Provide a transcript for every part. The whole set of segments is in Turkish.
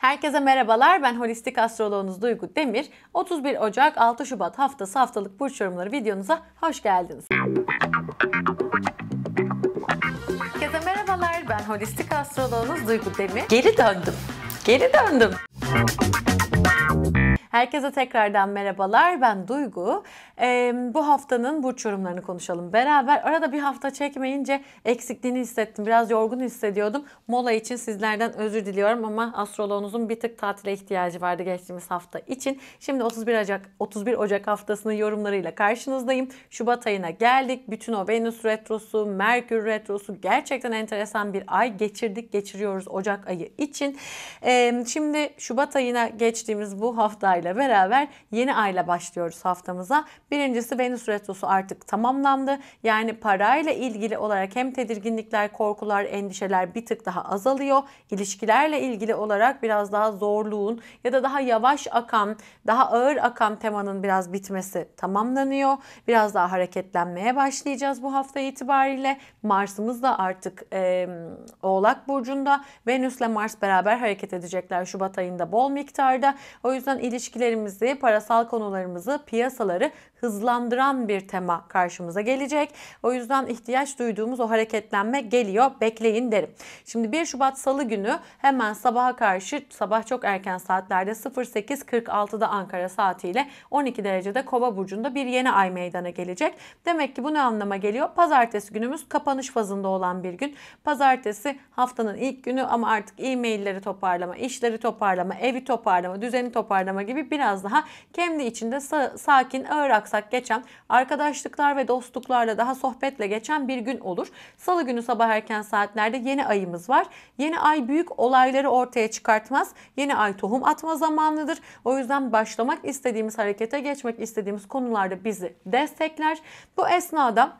Herkese merhabalar. Ben holistik astroloğunuz Duygu Demir. 31 Ocak 6 Şubat haftası haftalık burç yorumları videonuza hoş geldiniz. Herkese merhabalar. Ben holistik astroloğunuz Duygu Demir. Geri döndüm. Geri döndüm. Herkese tekrardan merhabalar. Ben Duygu. Ee, bu haftanın burç yorumlarını konuşalım beraber. Arada bir hafta çekmeyince eksikliğini hissettim. Biraz yorgun hissediyordum. Mola için sizlerden özür diliyorum ama astroloğunuzun bir tık tatile ihtiyacı vardı geçtiğimiz hafta için. Şimdi 31 Ocak 31 Ocak haftasının yorumlarıyla karşınızdayım. Şubat ayına geldik. Bütün o Venüs retrosu, Merkür retrosu gerçekten enteresan bir ay geçirdik, geçiriyoruz Ocak ayı için. Ee, şimdi Şubat ayına geçtiğimiz bu hafta ile beraber yeni ayla başlıyoruz haftamıza. Birincisi Venüs Retrosu artık tamamlandı. Yani parayla ilgili olarak hem tedirginlikler, korkular, endişeler bir tık daha azalıyor. İlişkilerle ilgili olarak biraz daha zorluğun ya da daha yavaş akan, daha ağır akan temanın biraz bitmesi tamamlanıyor. Biraz daha hareketlenmeye başlayacağız bu hafta itibariyle. Mars'ımız da artık e, Oğlak Burcu'nda. Venüs'le Mars beraber hareket edecekler Şubat ayında bol miktarda. O yüzden ilişki ilişkilerimizi, parasal konularımızı, piyasaları hızlandıran bir tema karşımıza gelecek. O yüzden ihtiyaç duyduğumuz o hareketlenme geliyor. Bekleyin derim. Şimdi 1 Şubat Salı günü hemen sabaha karşı sabah çok erken saatlerde 08.46'da Ankara saatiyle 12 derecede Kova burcunda bir yeni ay meydana gelecek. Demek ki bu ne anlama geliyor? Pazartesi günümüz kapanış fazında olan bir gün. Pazartesi haftanın ilk günü ama artık e-mailleri toparlama, işleri toparlama, evi toparlama, düzeni toparlama gibi gibi biraz daha kendi içinde sakin, ağır aksak geçen arkadaşlıklar ve dostluklarla daha sohbetle geçen bir gün olur. Salı günü sabah erken saatlerde yeni ayımız var. Yeni ay büyük olayları ortaya çıkartmaz. Yeni ay tohum atma zamanlıdır. O yüzden başlamak istediğimiz harekete geçmek istediğimiz konularda bizi destekler. Bu esnada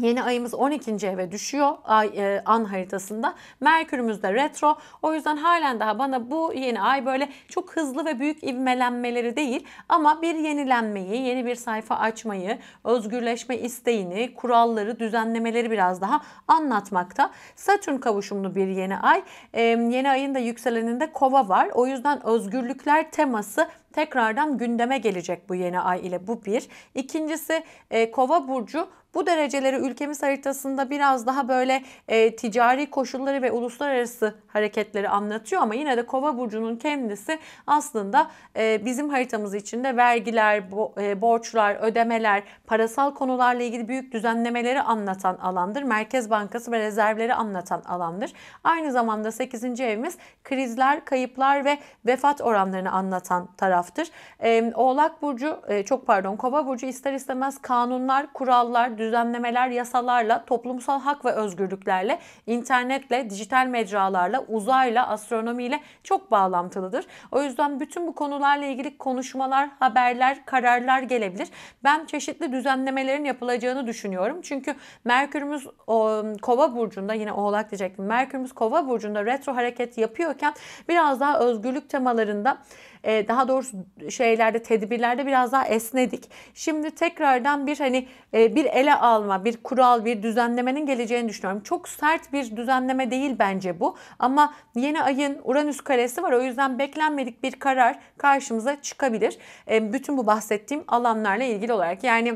Yeni ayımız 12. eve düşüyor ay, e, an haritasında. Merkürümüz de retro. O yüzden halen daha bana bu yeni ay böyle çok hızlı ve büyük ivmelenmeleri değil ama bir yenilenmeyi, yeni bir sayfa açmayı, özgürleşme isteğini, kuralları, düzenlemeleri biraz daha anlatmakta. Satürn kavuşumlu bir yeni ay. E, yeni ayın da yükseleninde kova var. O yüzden özgürlükler teması tekrardan gündeme gelecek bu yeni ay ile bu bir. İkincisi e, kova burcu bu dereceleri ülkemiz haritasında biraz daha böyle e, ticari koşulları ve uluslararası hareketleri anlatıyor ama yine de kova burcunun kendisi aslında e, bizim haritamız içinde vergiler, bo, e, borçlar, ödemeler, parasal konularla ilgili büyük düzenlemeleri anlatan alandır. Merkez Bankası ve rezervleri anlatan alandır. Aynı zamanda 8. evimiz krizler, kayıplar ve vefat oranlarını anlatan taraf taraftır. E, Oğlak Burcu, e, çok pardon Kova Burcu ister istemez kanunlar, kurallar, düzenlemeler, yasalarla, toplumsal hak ve özgürlüklerle, internetle, dijital mecralarla, uzayla, astronomiyle çok bağlantılıdır. O yüzden bütün bu konularla ilgili konuşmalar, haberler, kararlar gelebilir. Ben çeşitli düzenlemelerin yapılacağını düşünüyorum. Çünkü Merkür'ümüz o, Kova Burcu'nda yine Oğlak diyecektim. Merkür'ümüz Kova Burcu'nda retro hareket yapıyorken biraz daha özgürlük temalarında e, daha doğrusu şeylerde tedbirlerde biraz daha esnedik. Şimdi tekrardan bir hani e, bir ele alma, bir kural, bir düzenlemenin geleceğini düşünüyorum. Çok sert bir düzenleme değil bence bu ama yeni ayın Uranüs karesi var. O yüzden beklenmedik bir karar karşımıza çıkabilir. E, bütün bu bahsettiğim alanlarla ilgili olarak yani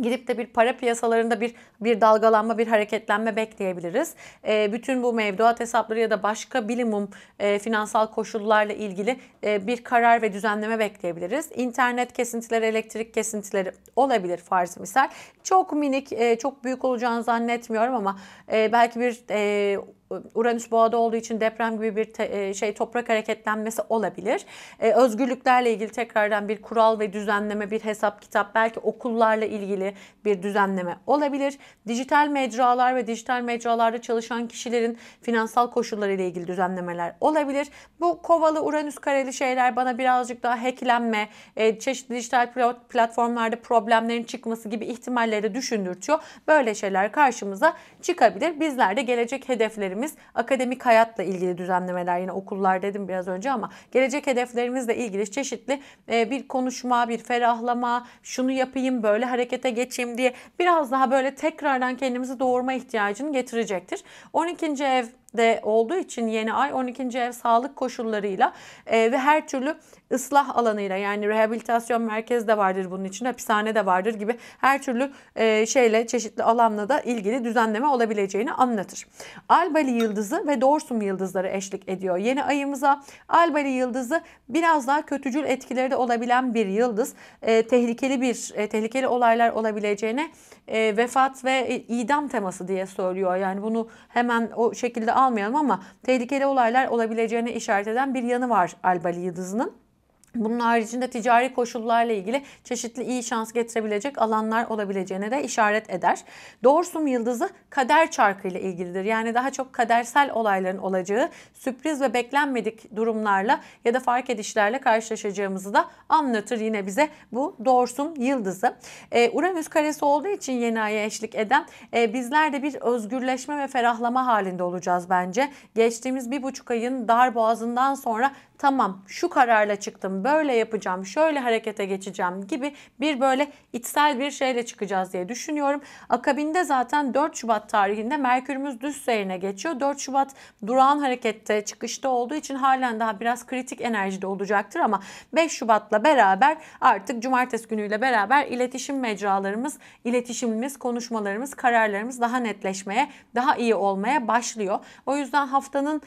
gidip de bir para piyasalarında bir bir dalgalanma, bir hareketlenme bekleyebiliriz. E, bütün bu mevduat hesapları ya da başka bilimum e, finansal koşullarla ilgili e, bir karar ve düzenleme bekleyebiliriz. İnternet kesintileri, elektrik kesintileri olabilir farz misal. Çok minik, e, çok büyük olacağını zannetmiyorum ama e, belki bir e, Uranüs boğada olduğu için deprem gibi bir te, e, şey toprak hareketlenmesi olabilir. E, özgürlüklerle ilgili tekrardan bir kural ve düzenleme, bir hesap kitap, belki okullarla ilgili bir düzenleme olabilir. Dijital mecralar ve dijital mecralarda çalışan kişilerin finansal koşulları ile ilgili düzenlemeler olabilir. Bu kovalı Uranüs kareli şeyler bana birazcık daha hacklenme, e, çeşitli dijital platformlarda problemlerin çıkması gibi ihtimalleri düşündürtüyor. Böyle şeyler karşımıza çıkabilir. Bizler de gelecek hedeflerimiz hedeflerimiz akademik hayatla ilgili düzenlemeler yine okullar dedim biraz önce ama gelecek hedeflerimizle ilgili çeşitli e, bir konuşma, bir ferahlama, şunu yapayım böyle harekete geçeyim diye biraz daha böyle tekrardan kendimizi doğurma ihtiyacını getirecektir. 12. ev de olduğu için yeni ay 12. ev sağlık koşullarıyla e, ve her türlü ıslah alanıyla yani rehabilitasyon merkezi de vardır bunun için, hapishane de vardır gibi her türlü e, şeyle çeşitli alanla da ilgili düzenleme olabileceğini anlatır. Albali yıldızı ve dorsum yıldızları eşlik ediyor. Yeni ayımıza Albali yıldızı biraz daha kötücül etkileri de olabilen bir yıldız. E, tehlikeli bir e, tehlikeli olaylar olabileceğine e, vefat ve idam teması diye söylüyor. Yani bunu hemen o şekilde almayalım ama tehlikeli olaylar olabileceğine işaret eden bir yanı var Albali yıldızının. Bunun haricinde ticari koşullarla ilgili çeşitli iyi şans getirebilecek alanlar olabileceğine de işaret eder. Dorsum yıldızı kader çarkı ile ilgilidir. Yani daha çok kadersel olayların olacağı, sürpriz ve beklenmedik durumlarla ya da fark edişlerle karşılaşacağımızı da anlatır yine bize bu dorsum yıldızı. Ee, Uranüs karesi olduğu için yeni aya eşlik eden e, bizler de bir özgürleşme ve ferahlama halinde olacağız bence. Geçtiğimiz bir buçuk ayın dar boğazından sonra tamam şu kararla çıktım böyle yapacağım şöyle harekete geçeceğim gibi bir böyle içsel bir şeyle çıkacağız diye düşünüyorum. Akabinde zaten 4 Şubat tarihinde Merkürümüz düz seyrine geçiyor. 4 Şubat durağan harekette çıkışta olduğu için halen daha biraz kritik enerjide olacaktır ama 5 Şubat'la beraber artık cumartesi günüyle beraber iletişim mecralarımız, iletişimimiz, konuşmalarımız, kararlarımız daha netleşmeye, daha iyi olmaya başlıyor. O yüzden haftanın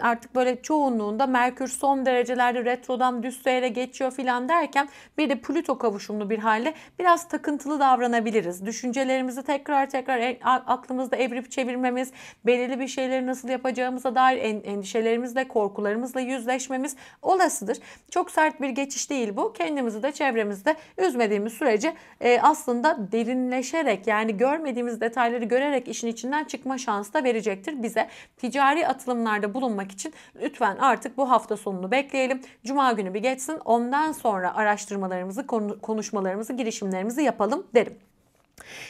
artık böyle çoğunluğunda Merkür son derecelerde retrodan düz seyre geçiyor filan derken bir de Plüto kavuşumlu bir halde biraz takıntılı davranabiliriz. Düşüncelerimizi tekrar tekrar e, aklımızda evrip çevirmemiz, belirli bir şeyleri nasıl yapacağımıza dair endişelerimizle, korkularımızla yüzleşmemiz olasıdır. Çok sert bir geçiş değil bu. Kendimizi de çevremizde üzmediğimiz sürece e, aslında derinleşerek yani görmediğimiz detayları görerek işin içinden çıkma şansı da verecektir bize. Ticari atılımlarda bulunmak için lütfen artık bu hafta sonu sonunu bekleyelim. Cuma günü bir geçsin. Ondan sonra araştırmalarımızı, konuşmalarımızı, girişimlerimizi yapalım derim.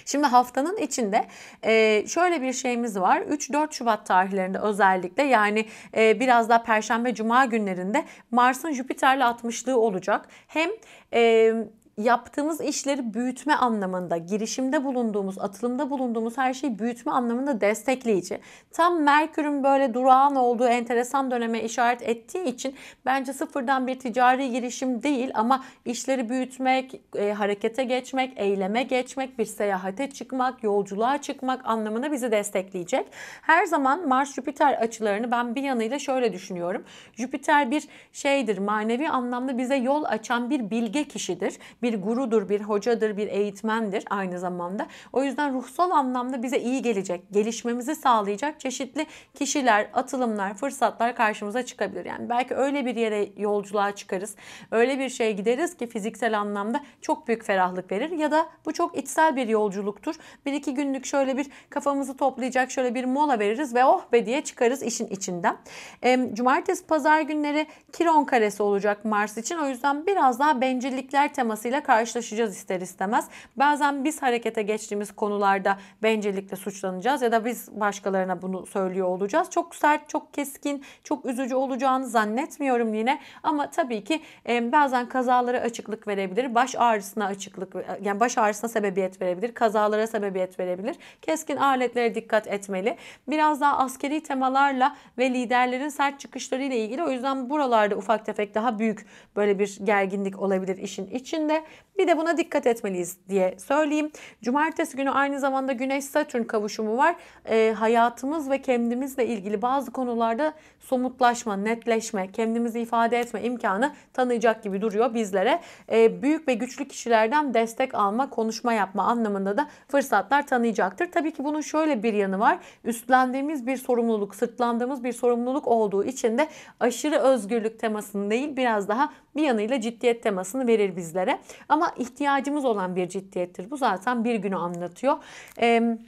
Şimdi haftanın içinde e, şöyle bir şeyimiz var. 3-4 Şubat tarihlerinde özellikle yani e, biraz daha Perşembe Cuma günlerinde Mars'ın Jüpiter'le atmışlığı olacak. Hem e, yaptığımız işleri büyütme anlamında, girişimde bulunduğumuz, atılımda bulunduğumuz her şeyi büyütme anlamında destekleyici. Tam Merkür'ün böyle durağan olduğu enteresan döneme işaret ettiği için bence sıfırdan bir ticari girişim değil ama işleri büyütmek, e, harekete geçmek, eyleme geçmek, bir seyahate çıkmak, yolculuğa çıkmak anlamında bizi destekleyecek. Her zaman Mars-Jüpiter açılarını ben bir yanıyla şöyle düşünüyorum. Jüpiter bir şeydir, manevi anlamda bize yol açan bir bilge kişidir bir gurudur, bir hocadır, bir eğitmendir aynı zamanda. O yüzden ruhsal anlamda bize iyi gelecek, gelişmemizi sağlayacak çeşitli kişiler, atılımlar, fırsatlar karşımıza çıkabilir. Yani belki öyle bir yere yolculuğa çıkarız, öyle bir şeye gideriz ki fiziksel anlamda çok büyük ferahlık verir ya da bu çok içsel bir yolculuktur. Bir iki günlük şöyle bir kafamızı toplayacak şöyle bir mola veririz ve oh be diye çıkarız işin içinden. E, cumartesi, pazar günleri Kiron karesi olacak Mars için. O yüzden biraz daha bencillikler temasıyla ile karşılaşacağız ister istemez. Bazen biz harekete geçtiğimiz konularda bencillikle suçlanacağız ya da biz başkalarına bunu söylüyor olacağız. Çok sert, çok keskin, çok üzücü olacağını zannetmiyorum yine ama tabii ki e, bazen kazalara açıklık verebilir. Baş ağrısına açıklık e, yani baş ağrısına sebebiyet verebilir. Kazalara sebebiyet verebilir. Keskin aletlere dikkat etmeli. Biraz daha askeri temalarla ve liderlerin sert çıkışları ile ilgili o yüzden buralarda ufak tefek daha büyük böyle bir gerginlik olabilir işin içinde. Bir de buna dikkat etmeliyiz diye söyleyeyim. Cumartesi günü aynı zamanda Güneş Satürn kavuşumu var. E, hayatımız ve kendimizle ilgili bazı konularda somutlaşma, netleşme, kendimizi ifade etme imkanı tanıyacak gibi duruyor bizlere. E, büyük ve güçlü kişilerden destek alma, konuşma yapma anlamında da fırsatlar tanıyacaktır. Tabii ki bunun şöyle bir yanı var. Üstlendiğimiz bir sorumluluk, sırtlandığımız bir sorumluluk olduğu için de aşırı özgürlük temasını değil biraz daha bir yanıyla ciddiyet temasını verir bizlere. Ama ihtiyacımız olan bir ciddiyettir. Bu zaten bir günü anlatıyor. Ee,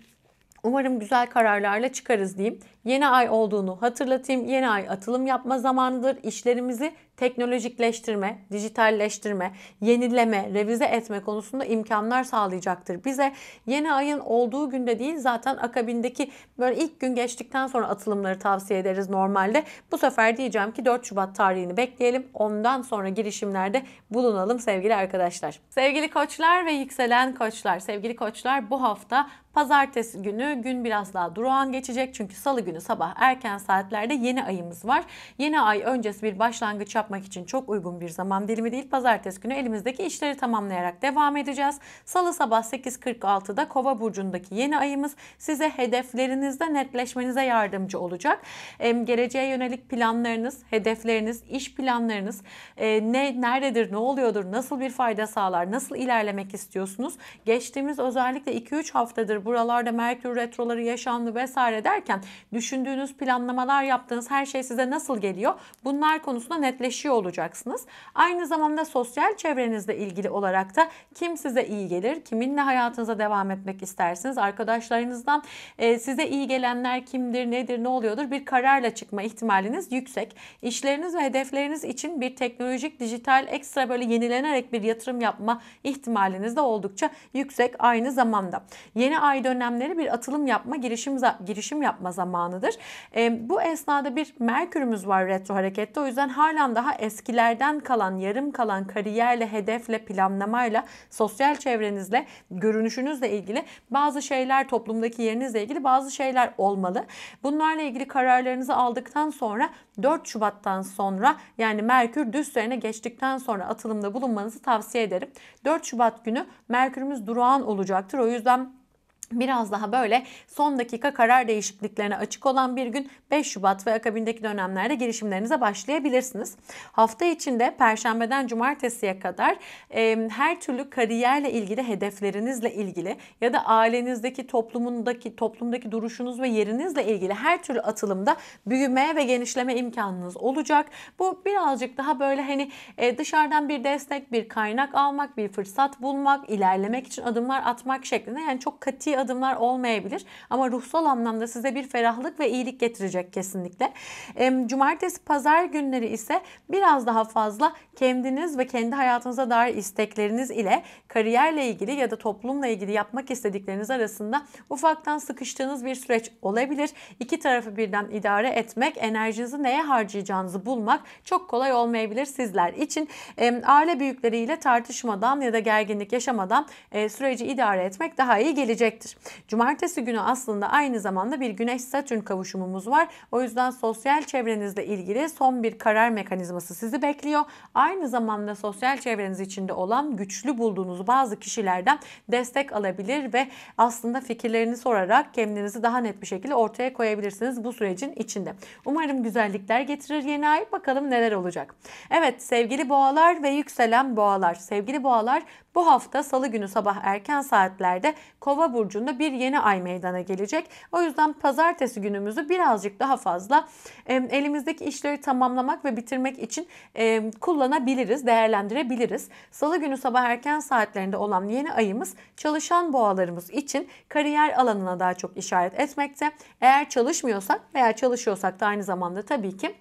Umarım güzel kararlarla çıkarız diyeyim. Yeni ay olduğunu hatırlatayım. Yeni ay atılım yapma zamanıdır. İşlerimizi teknolojikleştirme, dijitalleştirme, yenileme, revize etme konusunda imkanlar sağlayacaktır. Bize yeni ayın olduğu günde değil zaten akabindeki böyle ilk gün geçtikten sonra atılımları tavsiye ederiz normalde. Bu sefer diyeceğim ki 4 Şubat tarihini bekleyelim. Ondan sonra girişimlerde bulunalım sevgili arkadaşlar. Sevgili koçlar ve yükselen koçlar, sevgili koçlar bu hafta Pazartesi günü gün biraz daha durağan geçecek. Çünkü salı günü sabah erken saatlerde yeni ayımız var. Yeni ay öncesi bir başlangıç yap yapmak için çok uygun bir zaman dilimi değil. Pazartesi günü elimizdeki işleri tamamlayarak devam edeceğiz. Salı sabah 8.46'da Kova burcundaki yeni ayımız size hedeflerinizde netleşmenize yardımcı olacak. E, geleceğe yönelik planlarınız, hedefleriniz, iş planlarınız e, ne nerededir, ne oluyordur, nasıl bir fayda sağlar, nasıl ilerlemek istiyorsunuz? Geçtiğimiz özellikle 2-3 haftadır buralarda Merkür retroları yaşandı vesaire derken düşündüğünüz planlamalar yaptığınız her şey size nasıl geliyor? Bunlar konusunda netleş gelişiyor olacaksınız. Aynı zamanda sosyal çevrenizle ilgili olarak da kim size iyi gelir, kiminle hayatınıza devam etmek istersiniz, arkadaşlarınızdan e, size iyi gelenler kimdir, nedir, ne oluyordur bir kararla çıkma ihtimaliniz yüksek. İşleriniz ve hedefleriniz için bir teknolojik, dijital, ekstra böyle yenilenerek bir yatırım yapma ihtimaliniz de oldukça yüksek aynı zamanda. Yeni ay dönemleri bir atılım yapma, girişim girişim yapma zamanıdır. E, bu esnada bir Merkür'ümüz var retro harekette. O yüzden halen daha daha eskilerden kalan, yarım kalan kariyerle, hedefle, planlamayla, sosyal çevrenizle, görünüşünüzle ilgili bazı şeyler, toplumdaki yerinizle ilgili bazı şeyler olmalı. Bunlarla ilgili kararlarınızı aldıktan sonra 4 Şubat'tan sonra yani Merkür düz üzerine geçtikten sonra atılımda bulunmanızı tavsiye ederim. 4 Şubat günü Merkür'ümüz durağan olacaktır. O yüzden biraz daha böyle son dakika karar değişikliklerine açık olan bir gün 5 Şubat ve akabindeki dönemlerde girişimlerinize başlayabilirsiniz. Hafta içinde perşembeden cumartesiye kadar e, her türlü kariyerle ilgili hedeflerinizle ilgili ya da ailenizdeki toplumundaki toplumdaki duruşunuz ve yerinizle ilgili her türlü atılımda büyüme ve genişleme imkanınız olacak. Bu birazcık daha böyle hani e, dışarıdan bir destek, bir kaynak almak, bir fırsat bulmak, ilerlemek için adımlar atmak şeklinde yani çok katı adımlar olmayabilir ama ruhsal anlamda size bir ferahlık ve iyilik getirecek kesinlikle. Cumartesi pazar günleri ise biraz daha fazla kendiniz ve kendi hayatınıza dair istekleriniz ile kariyerle ilgili ya da toplumla ilgili yapmak istedikleriniz arasında ufaktan sıkıştığınız bir süreç olabilir. İki tarafı birden idare etmek, enerjinizi neye harcayacağınızı bulmak çok kolay olmayabilir sizler için. Aile büyükleriyle tartışmadan ya da gerginlik yaşamadan e, süreci idare etmek daha iyi gelecektir demektir. Cumartesi günü aslında aynı zamanda bir Güneş-Satürn kavuşumumuz var. O yüzden sosyal çevrenizle ilgili son bir karar mekanizması sizi bekliyor. Aynı zamanda sosyal çevreniz içinde olan güçlü bulduğunuz bazı kişilerden destek alabilir ve aslında fikirlerini sorarak kendinizi daha net bir şekilde ortaya koyabilirsiniz bu sürecin içinde. Umarım güzellikler getirir yeni ay. Bakalım neler olacak. Evet sevgili boğalar ve yükselen boğalar. Sevgili boğalar bu hafta salı günü sabah erken saatlerde kova burcu sonucunda bir yeni ay meydana gelecek. O yüzden pazartesi günümüzü birazcık daha fazla e, elimizdeki işleri tamamlamak ve bitirmek için kullanabiliriz, değerlendirebiliriz. Salı günü sabah erken saatlerinde olan yeni ayımız çalışan boğalarımız için kariyer alanına daha çok işaret etmekte. Eğer çalışmıyorsak veya çalışıyorsak da aynı zamanda tabii ki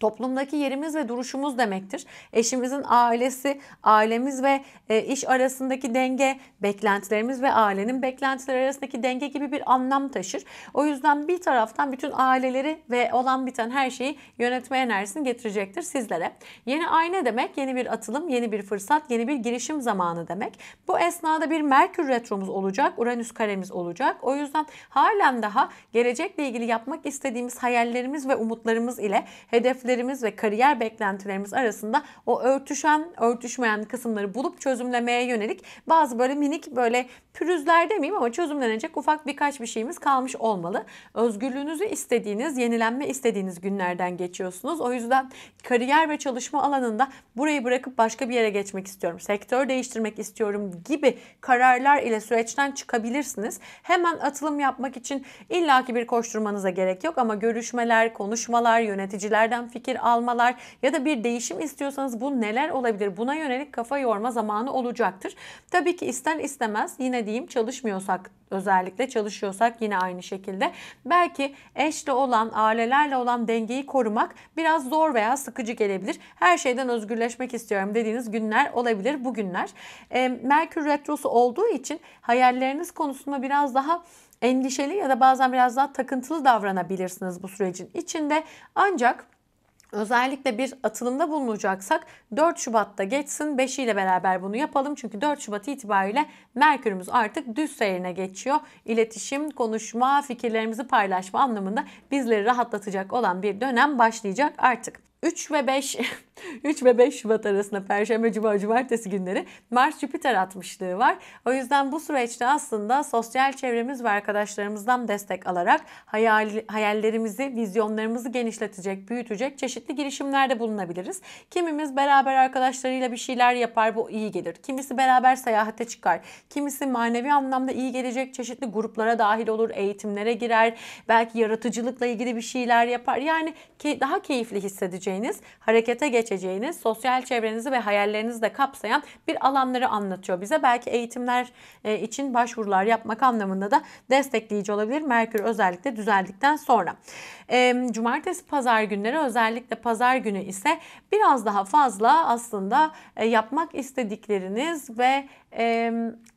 toplumdaki yerimiz ve duruşumuz demektir. Eşimizin ailesi, ailemiz ve e, iş arasındaki denge, beklentilerimiz ve ailenin beklentileri arasındaki denge gibi bir anlam taşır. O yüzden bir taraftan bütün aileleri ve olan biten her şeyi yönetme enerjisini getirecektir sizlere. Yeni ayna demek yeni bir atılım, yeni bir fırsat, yeni bir girişim zamanı demek. Bu esnada bir Merkür retromuz olacak, Uranüs karemiz olacak. O yüzden halen daha gelecekle ilgili yapmak istediğimiz hayallerimiz ve umutlarımız ile hedef hedeflerimiz ve kariyer beklentilerimiz arasında o örtüşen, örtüşmeyen kısımları bulup çözümlemeye yönelik bazı böyle minik böyle pürüzler demeyeyim ama çözümlenecek ufak birkaç bir şeyimiz kalmış olmalı. Özgürlüğünüzü istediğiniz, yenilenme istediğiniz günlerden geçiyorsunuz. O yüzden kariyer ve çalışma alanında burayı bırakıp başka bir yere geçmek istiyorum, sektör değiştirmek istiyorum gibi kararlar ile süreçten çıkabilirsiniz. Hemen atılım yapmak için illaki bir koşturmanıza gerek yok ama görüşmeler, konuşmalar, yöneticilerden fikir almalar ya da bir değişim istiyorsanız bu neler olabilir? Buna yönelik kafa yorma zamanı olacaktır. Tabii ki ister istemez yine diyeyim çalışmıyorsak özellikle çalışıyorsak yine aynı şekilde belki eşle olan ailelerle olan dengeyi korumak biraz zor veya sıkıcı gelebilir. Her şeyden özgürleşmek istiyorum dediğiniz günler olabilir bugünler. E, Merkür Retrosu olduğu için hayalleriniz konusunda biraz daha endişeli ya da bazen biraz daha takıntılı davranabilirsiniz bu sürecin içinde. Ancak Özellikle bir atılımda bulunacaksak 4 Şubat'ta geçsin 5 ile beraber bunu yapalım. Çünkü 4 Şubat itibariyle Merkür'ümüz artık düz seyrine geçiyor. İletişim, konuşma, fikirlerimizi paylaşma anlamında bizleri rahatlatacak olan bir dönem başlayacak artık. 3 ve 5 3 ve 5 Şubat arasında Perşembe, Cuma, Cumartesi günleri Mars Jüpiter atmışlığı var. O yüzden bu süreçte aslında sosyal çevremiz ve arkadaşlarımızdan destek alarak hayal, hayallerimizi, vizyonlarımızı genişletecek, büyütecek çeşitli girişimlerde bulunabiliriz. Kimimiz beraber arkadaşlarıyla bir şeyler yapar bu iyi gelir. Kimisi beraber seyahate çıkar. Kimisi manevi anlamda iyi gelecek çeşitli gruplara dahil olur, eğitimlere girer. Belki yaratıcılıkla ilgili bir şeyler yapar. Yani daha keyifli hissedeceğiz edeceğiniz, harekete geçeceğiniz, sosyal çevrenizi ve hayallerinizi de kapsayan bir alanları anlatıyor bize. Belki eğitimler e, için başvurular yapmak anlamında da destekleyici olabilir. Merkür özellikle düzeldikten sonra. E, cumartesi pazar günleri özellikle pazar günü ise biraz daha fazla aslında e, yapmak istedikleriniz ve e,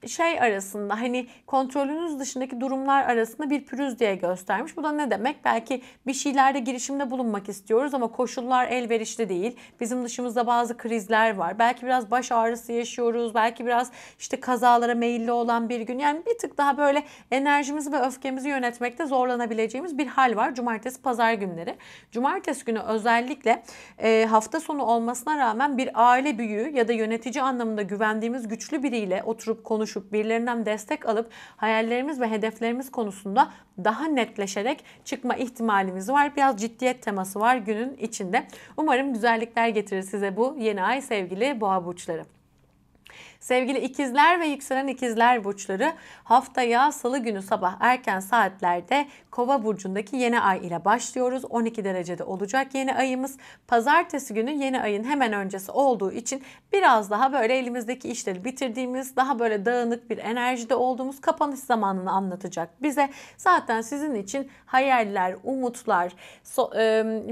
şey arasında hani kontrolünüz dışındaki durumlar arasında bir pürüz diye göstermiş. Bu da ne demek? Belki bir şeylerde girişimde bulunmak istiyoruz ama koşullar elverişli değil. Bizim dışımızda bazı krizler var. Belki biraz baş ağrısı yaşıyoruz. Belki biraz işte kazalara meyilli olan bir gün. Yani bir tık daha böyle enerjimizi ve öfkemizi yönetmekte zorlanabileceğimiz bir hal var cumartesi cumartesi pazar günleri. Cumartesi günü özellikle e, hafta sonu olmasına rağmen bir aile büyüğü ya da yönetici anlamında güvendiğimiz güçlü biriyle oturup konuşup birilerinden destek alıp hayallerimiz ve hedeflerimiz konusunda daha netleşerek çıkma ihtimalimiz var. Biraz ciddiyet teması var günün içinde. Umarım güzellikler getirir size bu yeni ay sevgili boğa burçları. Sevgili ikizler ve yükselen ikizler burçları haftaya salı günü sabah erken saatlerde kova burcundaki yeni ay ile başlıyoruz. 12 derecede olacak yeni ayımız. Pazartesi günü yeni ayın hemen öncesi olduğu için biraz daha böyle elimizdeki işleri bitirdiğimiz, daha böyle dağınık bir enerjide olduğumuz kapanış zamanını anlatacak bize. Zaten sizin için hayaller, umutlar,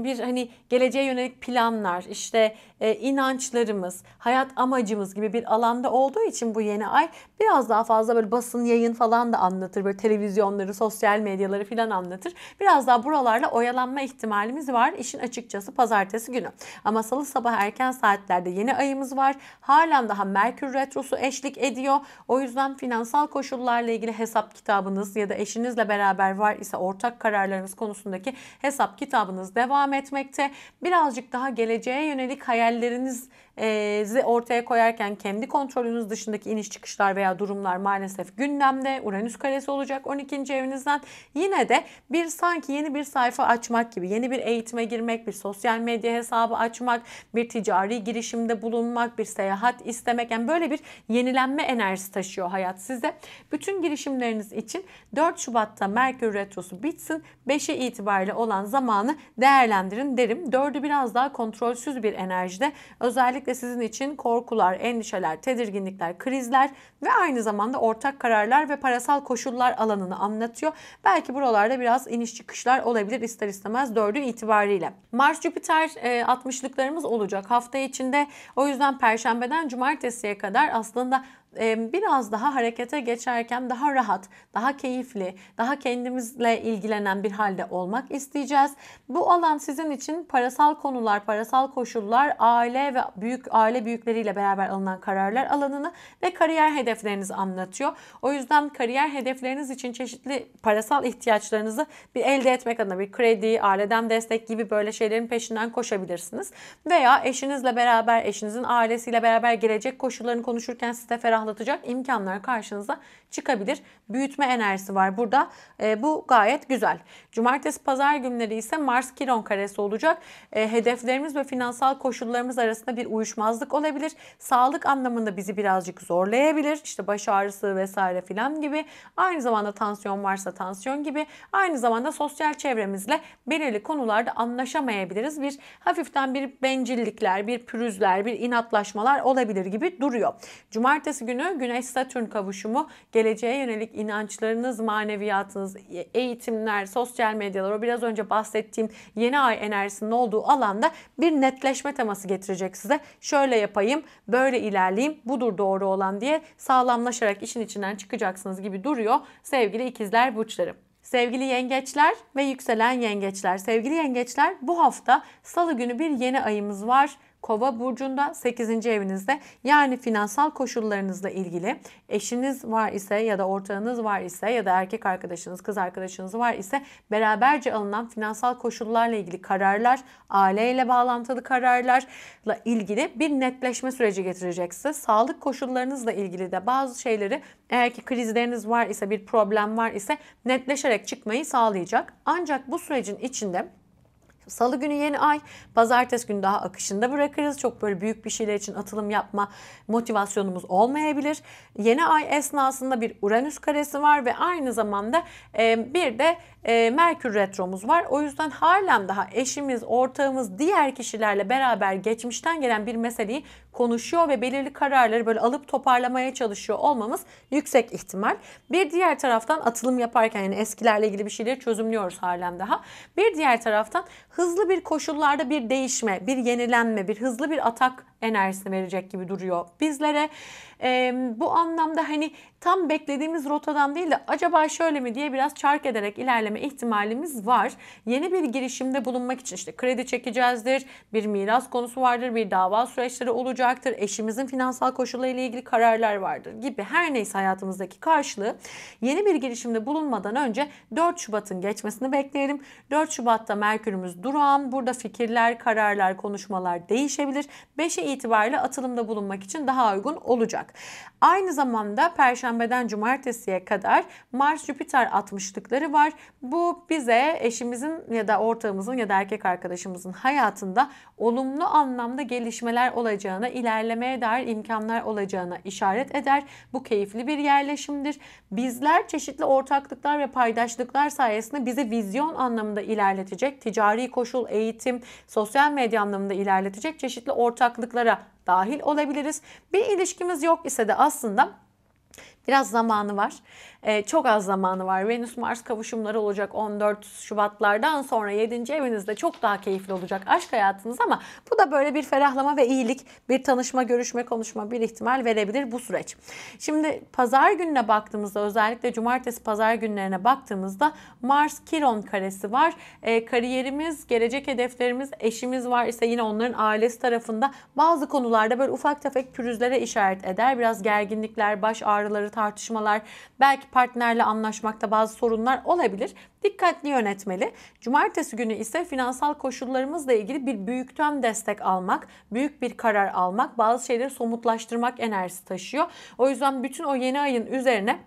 bir hani geleceğe yönelik planlar, işte e, inançlarımız, hayat amacımız gibi bir alanda olduğu için bu yeni ay biraz daha fazla böyle basın yayın falan da anlatır. Böyle televizyonları, sosyal medyaları falan anlatır. Biraz daha buralarla oyalanma ihtimalimiz var. İşin açıkçası pazartesi günü. Ama salı sabah erken saatlerde yeni ayımız var. Halen daha Merkür Retrosu eşlik ediyor. O yüzden finansal koşullarla ilgili hesap kitabınız ya da eşinizle beraber var ise ortak kararlarınız konusundaki hesap kitabınız devam etmekte. Birazcık daha geleceğe yönelik hayal hayalleriniz e, ortaya koyarken kendi kontrolünüz dışındaki iniş çıkışlar veya durumlar maalesef gündemde. Uranüs karesi olacak 12. evinizden. Yine de bir sanki yeni bir sayfa açmak gibi yeni bir eğitime girmek, bir sosyal medya hesabı açmak, bir ticari girişimde bulunmak, bir seyahat istemek. Yani böyle bir yenilenme enerjisi taşıyor hayat size. Bütün girişimleriniz için 4 Şubat'ta Merkür Retrosu bitsin. 5'e itibariyle olan zamanı değerlendirin derim. 4'ü biraz daha kontrolsüz bir enerjide. Özellikle Özellikle sizin için korkular, endişeler, tedirginlikler, krizler ve aynı zamanda ortak kararlar ve parasal koşullar alanını anlatıyor. Belki buralarda biraz iniş çıkışlar olabilir ister istemez 4'ün itibariyle. Mars Jüpiter e, 60'lıklarımız olacak hafta içinde. O yüzden perşembeden cumartesiye kadar aslında biraz daha harekete geçerken daha rahat, daha keyifli, daha kendimizle ilgilenen bir halde olmak isteyeceğiz. Bu alan sizin için parasal konular, parasal koşullar, aile ve büyük aile büyükleriyle beraber alınan kararlar alanını ve kariyer hedeflerinizi anlatıyor. O yüzden kariyer hedefleriniz için çeşitli parasal ihtiyaçlarınızı bir elde etmek adına bir kredi, aileden destek gibi böyle şeylerin peşinden koşabilirsiniz. Veya eşinizle beraber, eşinizin ailesiyle beraber gelecek koşullarını konuşurken size ferah ferahlatacak imkanlar karşınıza çıkabilir. Büyütme enerjisi var burada. E, bu gayet güzel. Cumartesi pazar günleri ise Mars Kiron karesi olacak. E, hedeflerimiz ve finansal koşullarımız arasında bir uyuşmazlık olabilir. Sağlık anlamında bizi birazcık zorlayabilir. İşte baş ağrısı vesaire filan gibi. Aynı zamanda tansiyon varsa tansiyon gibi. Aynı zamanda sosyal çevremizle belirli konularda anlaşamayabiliriz. Bir hafiften bir bencillikler, bir pürüzler, bir inatlaşmalar olabilir gibi duruyor. Cumartesi günü Güneş-Satürn kavuşumu geleceğe yönelik inançlarınız, maneviyatınız, e, eğitimler, sosyal medyalar o biraz önce bahsettiğim yeni ay enerjisinin olduğu alanda bir netleşme teması getirecek size. Şöyle yapayım, böyle ilerleyeyim, budur doğru olan diye sağlamlaşarak işin içinden çıkacaksınız gibi duruyor sevgili ikizler burçları. Sevgili yengeçler ve yükselen yengeçler. Sevgili yengeçler bu hafta salı günü bir yeni ayımız var. Kova burcunda 8. evinizde yani finansal koşullarınızla ilgili eşiniz var ise ya da ortağınız var ise ya da erkek arkadaşınız, kız arkadaşınız var ise beraberce alınan finansal koşullarla ilgili kararlar, aileyle bağlantılı kararlarla ilgili bir netleşme süreci getirecek Sağlık koşullarınızla ilgili de bazı şeyleri eğer ki krizleriniz var ise bir problem var ise netleşerek çıkmayı sağlayacak. Ancak bu sürecin içinde Salı günü yeni ay, pazartesi günü daha akışında bırakırız. Çok böyle büyük bir şeyler için atılım yapma motivasyonumuz olmayabilir. Yeni ay esnasında bir Uranüs karesi var ve aynı zamanda e, bir de e, Merkür retromuz var. O yüzden halen daha eşimiz, ortağımız, diğer kişilerle beraber geçmişten gelen bir meseleyi konuşuyor ve belirli kararları böyle alıp toparlamaya çalışıyor olmamız yüksek ihtimal. Bir diğer taraftan atılım yaparken yani eskilerle ilgili bir şeyleri çözümlüyoruz halen daha. Bir diğer taraftan hızlı bir koşullarda bir değişme, bir yenilenme, bir hızlı bir atak enerjisi verecek gibi duruyor bizlere. E, bu anlamda hani tam beklediğimiz rotadan değil de acaba şöyle mi diye biraz çark ederek ilerleme ihtimalimiz var. Yeni bir girişimde bulunmak için işte kredi çekeceğizdir, bir miras konusu vardır, bir dava süreçleri olacaktır, eşimizin finansal koşulları ile ilgili kararlar vardır gibi her neyse hayatımızdaki karşılığı yeni bir girişimde bulunmadan önce 4 Şubat'ın geçmesini bekleyelim. 4 Şubat'ta Merkür'ümüz durağan. Burada fikirler, kararlar, konuşmalar değişebilir. 5'e itibariyle atılımda bulunmak için daha uygun olacak olacak. Aynı zamanda perşembeden cumartesiye kadar Mars-Jüpiter atmışlıkları var. Bu bize eşimizin ya da ortağımızın ya da erkek arkadaşımızın hayatında olumlu anlamda gelişmeler olacağına, ilerlemeye dair imkanlar olacağına işaret eder. Bu keyifli bir yerleşimdir. Bizler çeşitli ortaklıklar ve paydaşlıklar sayesinde bizi vizyon anlamında ilerletecek, ticari koşul, eğitim, sosyal medya anlamında ilerletecek çeşitli ortaklıklara dahil olabiliriz. Bir ilişkimiz yok ise de aslında biraz zamanı var e, çok az zamanı var. Venüs-Mars kavuşumları olacak 14 Şubatlardan sonra 7. evinizde çok daha keyifli olacak aşk hayatınız ama bu da böyle bir ferahlama ve iyilik, bir tanışma, görüşme, konuşma bir ihtimal verebilir bu süreç. Şimdi pazar gününe baktığımızda özellikle cumartesi pazar günlerine baktığımızda Mars-Kiron karesi var. E, kariyerimiz, gelecek hedeflerimiz, eşimiz var ise yine onların ailesi tarafında bazı konularda böyle ufak tefek pürüzlere işaret eder. Biraz gerginlikler, baş ağrıları, tartışmalar, belki partnerle anlaşmakta bazı sorunlar olabilir. Dikkatli yönetmeli. Cumartesi günü ise finansal koşullarımızla ilgili bir büyükten destek almak, büyük bir karar almak, bazı şeyleri somutlaştırmak enerjisi taşıyor. O yüzden bütün o yeni ayın üzerine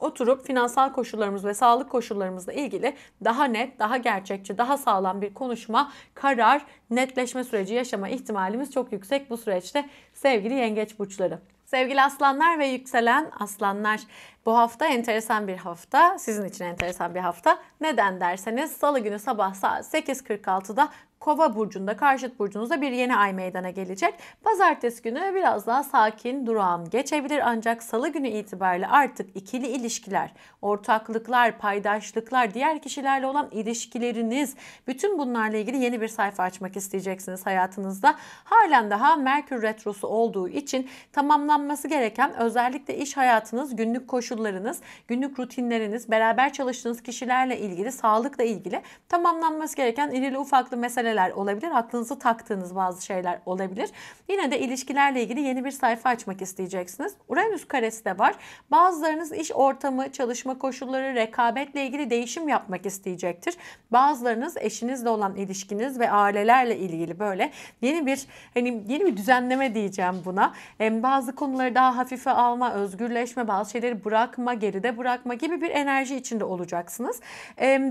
oturup finansal koşullarımız ve sağlık koşullarımızla ilgili daha net, daha gerçekçi, daha sağlam bir konuşma, karar, netleşme süreci yaşama ihtimalimiz çok yüksek bu süreçte sevgili yengeç burçları. Sevgili aslanlar ve yükselen aslanlar bu hafta enteresan bir hafta. Sizin için enteresan bir hafta. Neden derseniz salı günü sabah saat 8.46'da Kova burcunda, karşıt burcunuzda bir yeni ay meydana gelecek. Pazartesi günü biraz daha sakin, durağan geçebilir ancak salı günü itibariyle artık ikili ilişkiler, ortaklıklar, paydaşlıklar, diğer kişilerle olan ilişkileriniz, bütün bunlarla ilgili yeni bir sayfa açmak isteyeceksiniz hayatınızda. Halen daha Merkür retrosu olduğu için tamamlanması gereken özellikle iş hayatınız, günlük koşullarınız, günlük rutinleriniz, beraber çalıştığınız kişilerle ilgili, sağlıkla ilgili tamamlanması gereken irili ufaklı meseleler neler olabilir? Aklınızı taktığınız bazı şeyler olabilir. Yine de ilişkilerle ilgili yeni bir sayfa açmak isteyeceksiniz. Uranüs karesi de var. Bazılarınız iş ortamı, çalışma koşulları, rekabetle ilgili değişim yapmak isteyecektir. Bazılarınız eşinizle olan ilişkiniz ve ailelerle ilgili böyle yeni bir hani yeni bir düzenleme diyeceğim buna. Yani bazı konuları daha hafife alma, özgürleşme, bazı şeyleri bırakma, geride bırakma gibi bir enerji içinde olacaksınız.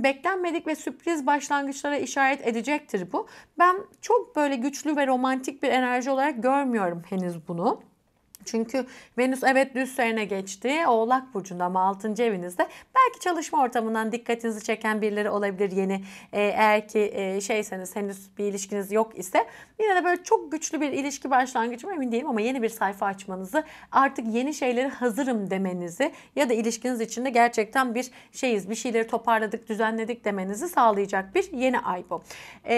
Beklenmedik ve sürpriz başlangıçlara işaret edecektir bu. Ben çok böyle güçlü ve romantik bir enerji olarak görmüyorum henüz bunu. Çünkü Venüs evet düz serine geçti. Oğlak Burcu'nda ama 6. evinizde. Belki çalışma ortamından dikkatinizi çeken birileri olabilir yeni. Ee, eğer ki e, şeyseniz henüz bir ilişkiniz yok ise yine de böyle çok güçlü bir ilişki başlangıcı mı emin değilim ama yeni bir sayfa açmanızı artık yeni şeyleri hazırım demenizi ya da ilişkiniz içinde gerçekten bir şeyiz bir şeyleri toparladık düzenledik demenizi sağlayacak bir yeni ay bu. E,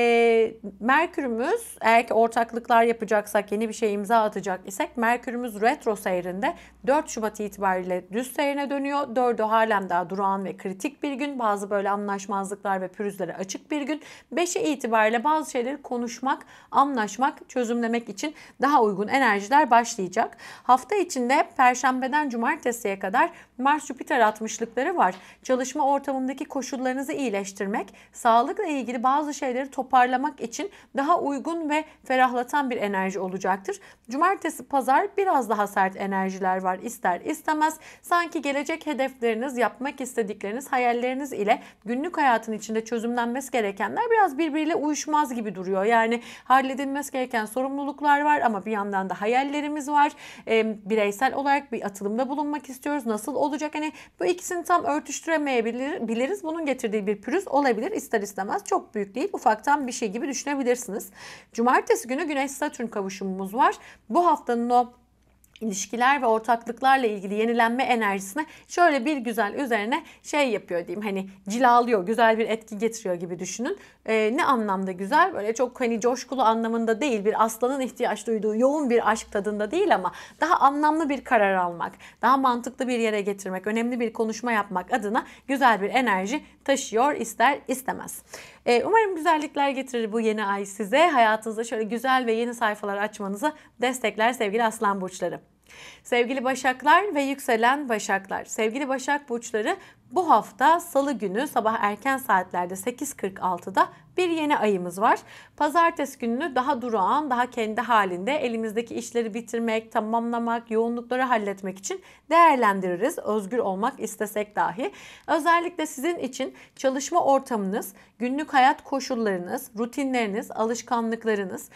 Merkürümüz eğer ki ortaklıklar yapacaksak yeni bir şey imza atacak isek Merkürümüz Retro seyrinde 4 Şubat itibariyle düz seyrine dönüyor. 4'ü halen daha durağan ve kritik bir gün. Bazı böyle anlaşmazlıklar ve pürüzlere açık bir gün. 5'i itibariyle bazı şeyleri konuşmak, anlaşmak, çözümlemek için daha uygun enerjiler başlayacak. Hafta içinde perşembeden cumartesiye kadar Mars Jupiter 60'lıkları var. Çalışma ortamındaki koşullarınızı iyileştirmek, sağlıkla ilgili bazı şeyleri toparlamak için daha uygun ve ferahlatan bir enerji olacaktır. Cumartesi, pazar biraz biraz daha sert enerjiler var ister istemez. Sanki gelecek hedefleriniz, yapmak istedikleriniz, hayalleriniz ile günlük hayatın içinde çözümlenmesi gerekenler biraz birbiriyle uyuşmaz gibi duruyor. Yani halledilmesi gereken sorumluluklar var ama bir yandan da hayallerimiz var. E, bireysel olarak bir atılımda bulunmak istiyoruz. Nasıl olacak? Hani bu ikisini tam örtüştüremeyebiliriz. Bunun getirdiği bir pürüz olabilir ister istemez. Çok büyük değil, ufaktan bir şey gibi düşünebilirsiniz. Cumartesi günü Güneş Satürn kavuşumumuz var. Bu haftanın o ilişkiler ve ortaklıklarla ilgili yenilenme enerjisine şöyle bir güzel üzerine şey yapıyor diyeyim hani cilalıyor güzel bir etki getiriyor gibi düşünün. Ee, ne anlamda güzel böyle çok hani coşkulu anlamında değil bir aslanın ihtiyaç duyduğu yoğun bir aşk tadında değil ama daha anlamlı bir karar almak daha mantıklı bir yere getirmek önemli bir konuşma yapmak adına güzel bir enerji taşıyor ister istemez. Ee, umarım güzellikler getirir bu yeni ay size hayatınızda şöyle güzel ve yeni sayfalar açmanıza destekler sevgili aslan burçları. Sevgili Başaklar ve yükselen Başaklar. Sevgili Başak burçları bu hafta salı günü sabah erken saatlerde 8.46'da bir yeni ayımız var. Pazartesi gününü daha durağan, daha kendi halinde elimizdeki işleri bitirmek, tamamlamak, yoğunlukları halletmek için değerlendiririz. Özgür olmak istesek dahi. Özellikle sizin için çalışma ortamınız, günlük hayat koşullarınız, rutinleriniz, alışkanlıklarınız,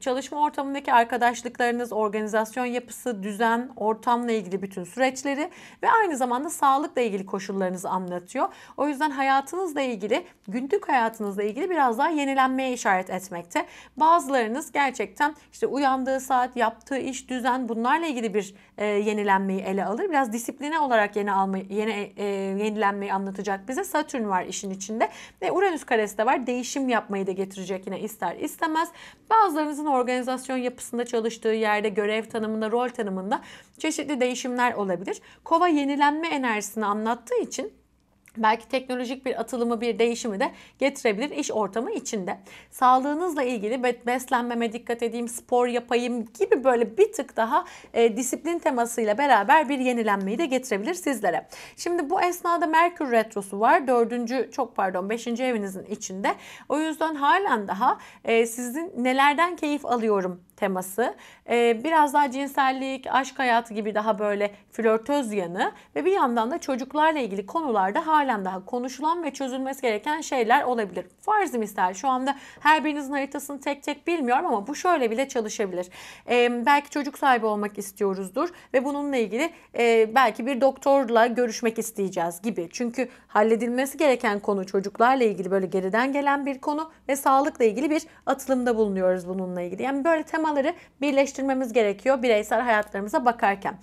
çalışma ortamındaki arkadaşlıklarınız, organizasyon yapısı, düzen, ortamla ilgili bütün süreçleri ve aynı zamanda sağlıkla ilgili koşullarınız koşullarınızı anlatıyor. O yüzden hayatınızla ilgili, günlük hayatınızla ilgili biraz daha yenilenmeye işaret etmekte. Bazılarınız gerçekten işte uyandığı saat, yaptığı iş, düzen bunlarla ilgili bir e, yenilenmeyi ele alır. Biraz disipline olarak yeni almayı, yeni e, yenilenmeyi anlatacak bize. Satürn var işin içinde ve Uranüs karesi de var. Değişim yapmayı da getirecek yine ister istemez. Bazılarınızın organizasyon yapısında çalıştığı yerde görev tanımında, rol tanımında çeşitli değişimler olabilir. Kova yenilenme enerjisini anlattı yaptığı için belki teknolojik bir atılımı bir değişimi de getirebilir iş ortamı içinde. Sağlığınızla ilgili beslenmeme dikkat edeyim, spor yapayım gibi böyle bir tık daha e, disiplin temasıyla beraber bir yenilenmeyi de getirebilir sizlere. Şimdi bu esnada Merkür Retrosu var. Dördüncü, çok pardon beşinci evinizin içinde. O yüzden halen daha e, sizin nelerden keyif alıyorum teması. Ee, biraz daha cinsellik, aşk hayatı gibi daha böyle flörtöz yanı ve bir yandan da çocuklarla ilgili konularda halen daha konuşulan ve çözülmesi gereken şeyler olabilir. Farz misal şu anda her birinizin haritasını tek tek bilmiyorum ama bu şöyle bile çalışabilir. Ee, belki çocuk sahibi olmak istiyoruzdur ve bununla ilgili e, belki bir doktorla görüşmek isteyeceğiz gibi. Çünkü halledilmesi gereken konu çocuklarla ilgili böyle geriden gelen bir konu ve sağlıkla ilgili bir atılımda bulunuyoruz bununla ilgili. Yani böyle tema çalışmaları birleştirmemiz gerekiyor bireysel hayatlarımıza bakarken.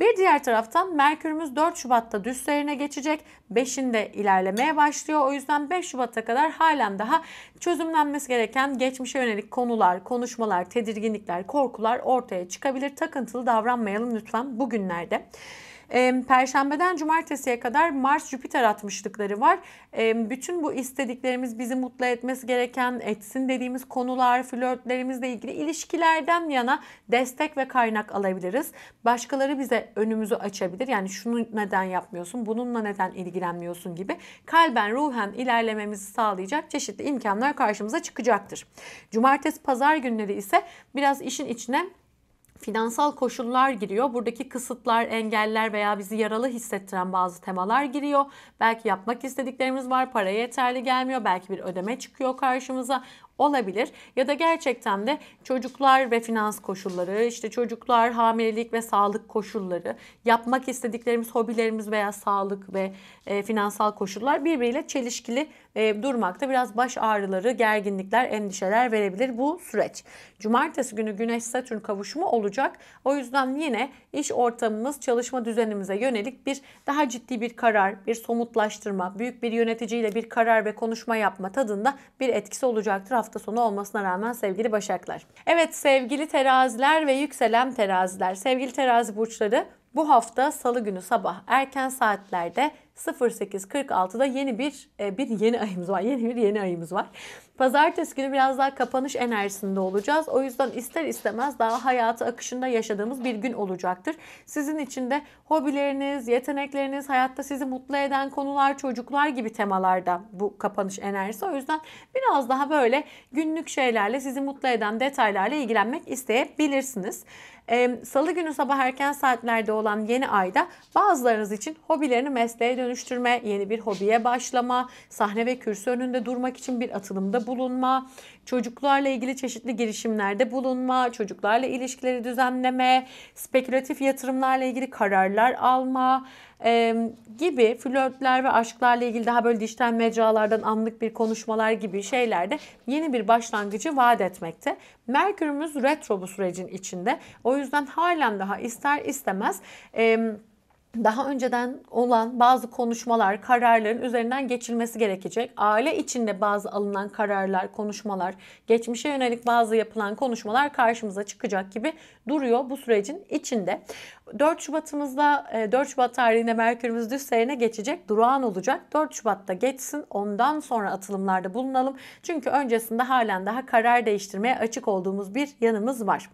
Bir diğer taraftan Merkür'ümüz 4 Şubat'ta düz seyrine geçecek. 5'inde ilerlemeye başlıyor. O yüzden 5 Şubat'a kadar halen daha çözümlenmesi gereken geçmişe yönelik konular, konuşmalar, tedirginlikler, korkular ortaya çıkabilir. Takıntılı davranmayalım lütfen bugünlerde. E, Perşembeden cumartesiye kadar Mars-Jüpiter atmışlıkları var. E, bütün bu istediklerimiz bizi mutlu etmesi gereken, etsin dediğimiz konular, flörtlerimizle ilgili ilişkilerden yana destek ve kaynak alabiliriz. Başkaları bize önümüzü açabilir. Yani şunu neden yapmıyorsun, bununla neden ilgilenmiyorsun gibi kalben ruhen ilerlememizi sağlayacak çeşitli imkanlar karşımıza çıkacaktır. Cumartesi pazar günleri ise biraz işin içine finansal koşullar giriyor. Buradaki kısıtlar, engeller veya bizi yaralı hissettiren bazı temalar giriyor. Belki yapmak istediklerimiz var, para yeterli gelmiyor, belki bir ödeme çıkıyor karşımıza olabilir. Ya da gerçekten de çocuklar ve finans koşulları, işte çocuklar, hamilelik ve sağlık koşulları, yapmak istediklerimiz, hobilerimiz veya sağlık ve e, finansal koşullar birbiriyle çelişkili e, durmakta. Biraz baş ağrıları, gerginlikler, endişeler verebilir bu süreç. Cumartesi günü Güneş-Satürn kavuşumu olacak. O yüzden yine iş ortamımız, çalışma düzenimize yönelik bir daha ciddi bir karar, bir somutlaştırma, büyük bir yöneticiyle bir karar ve konuşma yapma tadında bir etkisi olacaktır hafta sonu olmasına rağmen sevgili Başaklar. Evet sevgili teraziler ve yükselen teraziler, sevgili terazi burçları bu hafta salı günü sabah erken saatlerde 08.46'da yeni bir e, bir yeni ayımız var. Yeni bir yeni ayımız var. Pazartesi günü biraz daha kapanış enerjisinde olacağız. O yüzden ister istemez daha hayatı akışında yaşadığımız bir gün olacaktır. Sizin için de hobileriniz, yetenekleriniz, hayatta sizi mutlu eden konular, çocuklar gibi temalarda bu kapanış enerjisi. O yüzden biraz daha böyle günlük şeylerle sizi mutlu eden detaylarla ilgilenmek isteyebilirsiniz salı günü sabah erken saatlerde olan yeni ayda bazılarınız için hobilerini mesleğe dönüştürme, yeni bir hobiye başlama, sahne ve kürsü önünde durmak için bir atılımda bulunma, çocuklarla ilgili çeşitli girişimlerde bulunma, çocuklarla ilişkileri düzenleme, spekülatif yatırımlarla ilgili kararlar alma e, gibi flörtler ve aşklarla ilgili daha böyle dijital mecralardan anlık bir konuşmalar gibi şeylerde yeni bir başlangıcı vaat etmekte. Merkürümüz retro bu sürecin içinde. O yüzden halen daha ister istemez... E, daha önceden olan bazı konuşmalar, kararların üzerinden geçilmesi gerekecek. Aile içinde bazı alınan kararlar, konuşmalar, geçmişe yönelik bazı yapılan konuşmalar karşımıza çıkacak gibi duruyor bu sürecin içinde. 4 Şubat'ımızda 4 e, Şubat tarihinde Merkür'ümüz düz seyrine geçecek. Durağan olacak. 4 Şubat'ta geçsin. Ondan sonra atılımlarda bulunalım. Çünkü öncesinde halen daha karar değiştirmeye açık olduğumuz bir yanımız var.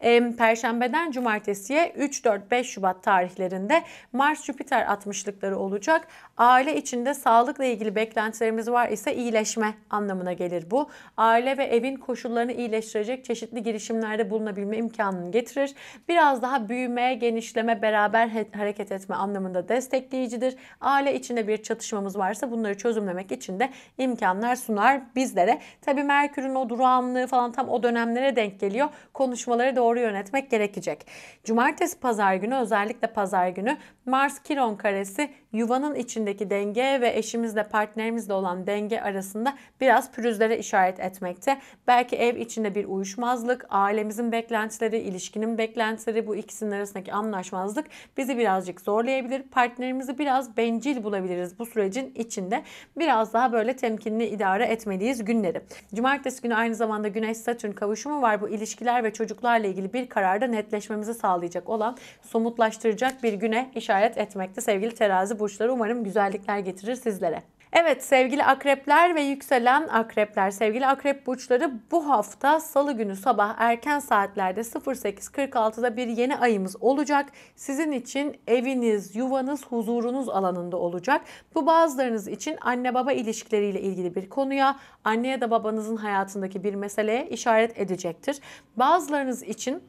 E, Perşembeden cumartesiye 3, 4, 5 Şubat tarihlerinde Mars-Jüpiter 60'lıkları olacak. Aile içinde sağlıkla ilgili beklentilerimiz var ise iyileşme anlamına gelir bu. Aile ve evin koşullarını iyileştirecek çeşitli girişimlerde bulunabilme imkanını getirir. Biraz daha büyümeye, genişleme, beraber hareket etme anlamında destekleyicidir. Aile içinde bir çatışmamız varsa bunları çözümlemek için de imkanlar sunar bizlere. Tabii Merkür'ün o durağanlığı falan tam o dönemlere denk geliyor. Konuşmaları doğru yönetmek gerekecek. Cumartesi pazar günü özellikle pazar günü Mars Kiron karesi yuvanın içindeki denge ve eşimizle partnerimizle olan denge arasında biraz pürüzlere işaret etmekte. Belki ev içinde bir uyuşmazlık, ailemizin beklentileri, ilişkinin beklentileri bu ikisinin arasındaki anlaşmazlık bizi birazcık zorlayabilir. Partnerimizi biraz bencil bulabiliriz bu sürecin içinde. Biraz daha böyle temkinli idare etmeliyiz günleri. Cumartesi günü aynı zamanda Güneş-Satürn kavuşumu var. Bu ilişkiler ve çocuklarla ilgili bir kararda netleşmemizi sağlayacak olan, somutlaştıracak bir güne işaret etmekte sevgili terazi burçları. Umarım güzellikler getirir sizlere. Evet sevgili akrepler ve yükselen akrepler, sevgili akrep burçları bu hafta salı günü sabah erken saatlerde 08.46'da bir yeni ayımız olacak. Sizin için eviniz, yuvanız, huzurunuz alanında olacak. Bu bazılarınız için anne baba ilişkileriyle ilgili bir konuya, anne ya da babanızın hayatındaki bir meseleye işaret edecektir. Bazılarınız için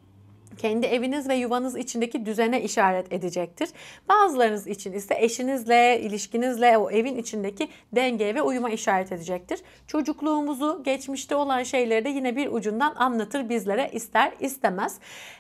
kendi eviniz ve yuvanız içindeki düzene işaret edecektir. Bazılarınız için ise eşinizle, ilişkinizle o evin içindeki dengeye ve uyuma işaret edecektir. Çocukluğumuzu, geçmişte olan şeyleri de yine bir ucundan anlatır bizlere ister istemez.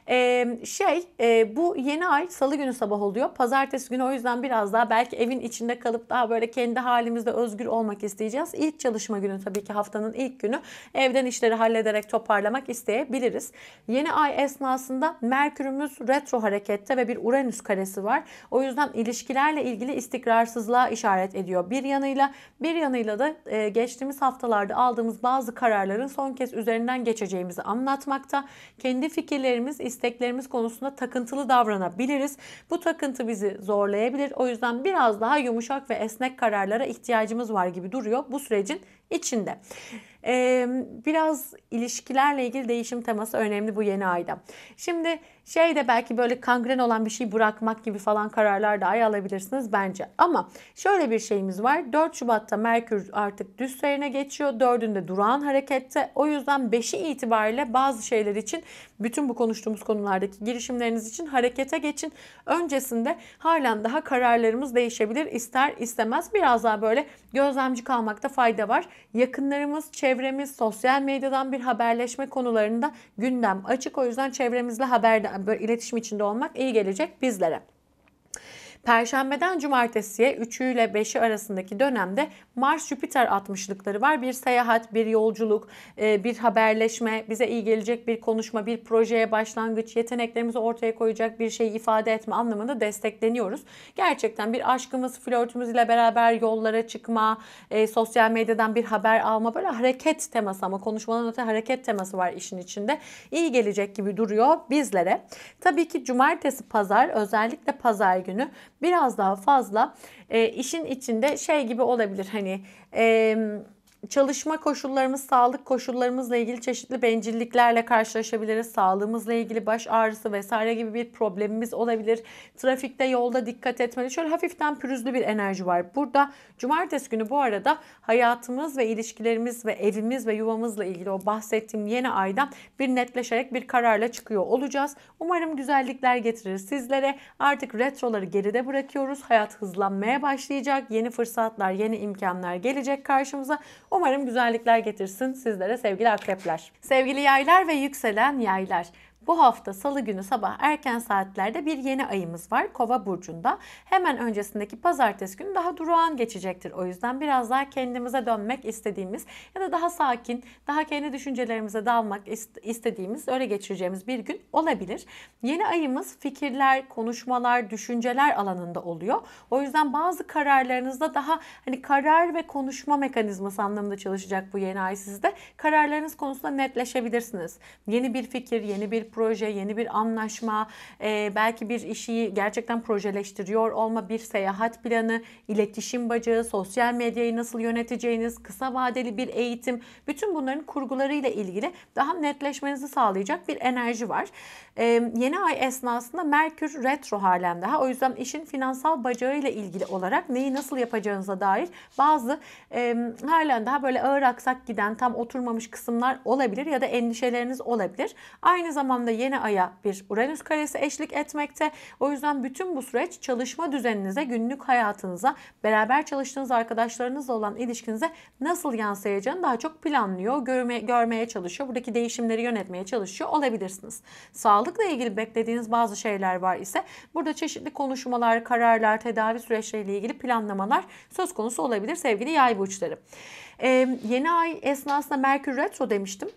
Ee, şey e, bu yeni ay salı günü sabah oluyor. Pazartesi günü o yüzden biraz daha belki evin içinde kalıp daha böyle kendi halimizde özgür olmak isteyeceğiz. İlk çalışma günü tabii ki haftanın ilk günü evden işleri hallederek toparlamak isteyebiliriz. Yeni ay esnasında Merkür'ümüz retro harekette ve bir Uranüs karesi var. O yüzden ilişkilerle ilgili istikrarsızlığa işaret ediyor bir yanıyla. Bir yanıyla da e, geçtiğimiz haftalarda aldığımız bazı kararların son kez üzerinden geçeceğimizi anlatmakta. Kendi fikirlerimiz, isteklerimiz konusunda takıntılı davranabiliriz. Bu takıntı bizi zorlayabilir. O yüzden biraz daha yumuşak ve esnek kararlara ihtiyacımız var gibi duruyor bu sürecin içinde. Ee, biraz ilişkilerle ilgili değişim teması önemli bu yeni ayda. Şimdi şey de belki böyle kangren olan bir şey bırakmak gibi falan kararlar dahi alabilirsiniz bence. Ama şöyle bir şeyimiz var. 4 Şubat'ta Merkür artık düz seyrine geçiyor. 4'ünde durağan harekette. O yüzden 5'i itibariyle bazı şeyler için bütün bu konuştuğumuz konulardaki girişimleriniz için harekete geçin. Öncesinde halen daha kararlarımız değişebilir ister istemez. Biraz daha böyle gözlemci kalmakta fayda var. Yakınlarımız, çevremiz, sosyal medyadan bir haberleşme konularında gündem açık. O yüzden çevremizle haberde böyle iletişim içinde olmak iyi gelecek bizlere. Perşembeden cumartesiye 3'ü ile 5'i arasındaki dönemde Mars-Jüpiter 60'lıkları var. Bir seyahat, bir yolculuk, e, bir haberleşme, bize iyi gelecek bir konuşma, bir projeye başlangıç, yeteneklerimizi ortaya koyacak bir şey ifade etme anlamında destekleniyoruz. Gerçekten bir aşkımız, flörtümüz ile beraber yollara çıkma, e, sosyal medyadan bir haber alma böyle hareket teması ama konuşmadan öte hareket teması var işin içinde. İyi gelecek gibi duruyor bizlere. Tabii ki cumartesi, pazar özellikle pazar günü biraz daha fazla e, işin içinde şey gibi olabilir hani... E, çalışma koşullarımız, sağlık koşullarımızla ilgili çeşitli bencilliklerle karşılaşabiliriz. Sağlığımızla ilgili baş ağrısı vesaire gibi bir problemimiz olabilir. Trafikte, yolda dikkat etmeli. Şöyle hafiften pürüzlü bir enerji var. Burada cumartesi günü bu arada hayatımız ve ilişkilerimiz ve evimiz ve yuvamızla ilgili o bahsettiğim yeni aydan bir netleşerek bir kararla çıkıyor olacağız. Umarım güzellikler getirir sizlere. Artık retroları geride bırakıyoruz. Hayat hızlanmaya başlayacak. Yeni fırsatlar, yeni imkanlar gelecek karşımıza. Umarım güzellikler getirsin sizlere sevgili akrepler. Sevgili yaylar ve yükselen yaylar. Bu hafta salı günü sabah erken saatlerde bir yeni ayımız var Kova burcunda. Hemen öncesindeki pazartesi günü daha durağan geçecektir. O yüzden biraz daha kendimize dönmek istediğimiz ya da daha sakin, daha kendi düşüncelerimize dalmak istediğimiz, öyle geçireceğimiz bir gün olabilir. Yeni ayımız fikirler, konuşmalar, düşünceler alanında oluyor. O yüzden bazı kararlarınızda daha hani karar ve konuşma mekanizması anlamında çalışacak bu yeni ay sizde. Kararlarınız konusunda netleşebilirsiniz. Yeni bir fikir, yeni bir proje, yeni bir anlaşma, e, belki bir işi gerçekten projeleştiriyor olma, bir seyahat planı, iletişim bacağı, sosyal medyayı nasıl yöneteceğiniz, kısa vadeli bir eğitim, bütün bunların kurgularıyla ilgili daha netleşmenizi sağlayacak bir enerji var. E, yeni ay esnasında Merkür retro halen daha. O yüzden işin finansal ile ilgili olarak neyi nasıl yapacağınıza dair bazı e, halen daha böyle ağır aksak giden tam oturmamış kısımlar olabilir ya da endişeleriniz olabilir. Aynı zamanda anda yeni aya bir Uranüs karesi eşlik etmekte. O yüzden bütün bu süreç çalışma düzeninize, günlük hayatınıza, beraber çalıştığınız arkadaşlarınızla olan ilişkinize nasıl yansıyacağını daha çok planlıyor, görme, görmeye çalışıyor. Buradaki değişimleri yönetmeye çalışıyor olabilirsiniz. Sağlıkla ilgili beklediğiniz bazı şeyler var ise burada çeşitli konuşmalar, kararlar, tedavi süreçleriyle ilgili planlamalar söz konusu olabilir sevgili yay burçları. Ee, yeni ay esnasında Merkür Retro demiştim.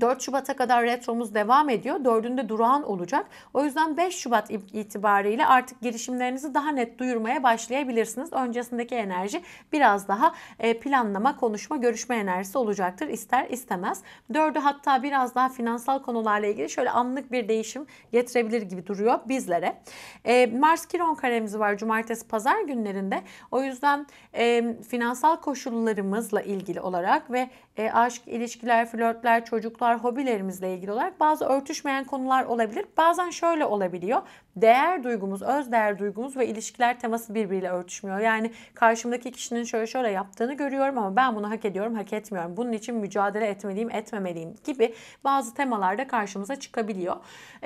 4 Şubat'a kadar retromuz devam ediyor. 4'ünde durağan olacak. O yüzden 5 Şubat itibariyle artık girişimlerinizi daha net duyurmaya başlayabilirsiniz. Öncesindeki enerji biraz daha e, planlama, konuşma, görüşme enerjisi olacaktır ister istemez. 4'ü hatta biraz daha finansal konularla ilgili şöyle anlık bir değişim getirebilir gibi duruyor bizlere. E, Mars Kiron karemiz var cumartesi pazar günlerinde. O yüzden e, finansal koşullarımızla ilgili olarak ve e, aşk, ilişkiler, flörtler, çocuklar, hobilerimizle ilgili olarak bazı örtüşmeyen konular olabilir. Bazen şöyle olabiliyor değer duygumuz, öz değer duygumuz ve ilişkiler teması birbiriyle örtüşmüyor. Yani karşımdaki kişinin şöyle şöyle yaptığını görüyorum ama ben bunu hak ediyorum, hak etmiyorum. Bunun için mücadele etmeliyim, etmemeliyim gibi bazı temalarda karşımıza çıkabiliyor.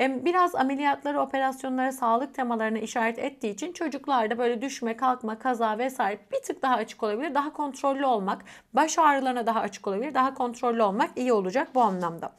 Biraz ameliyatları, operasyonlara, sağlık temalarına işaret ettiği için çocuklarda böyle düşme, kalkma, kaza vesaire bir tık daha açık olabilir. Daha kontrollü olmak, baş ağrılarına daha açık olabilir. Daha kontrollü olmak iyi olacak bu anlamda.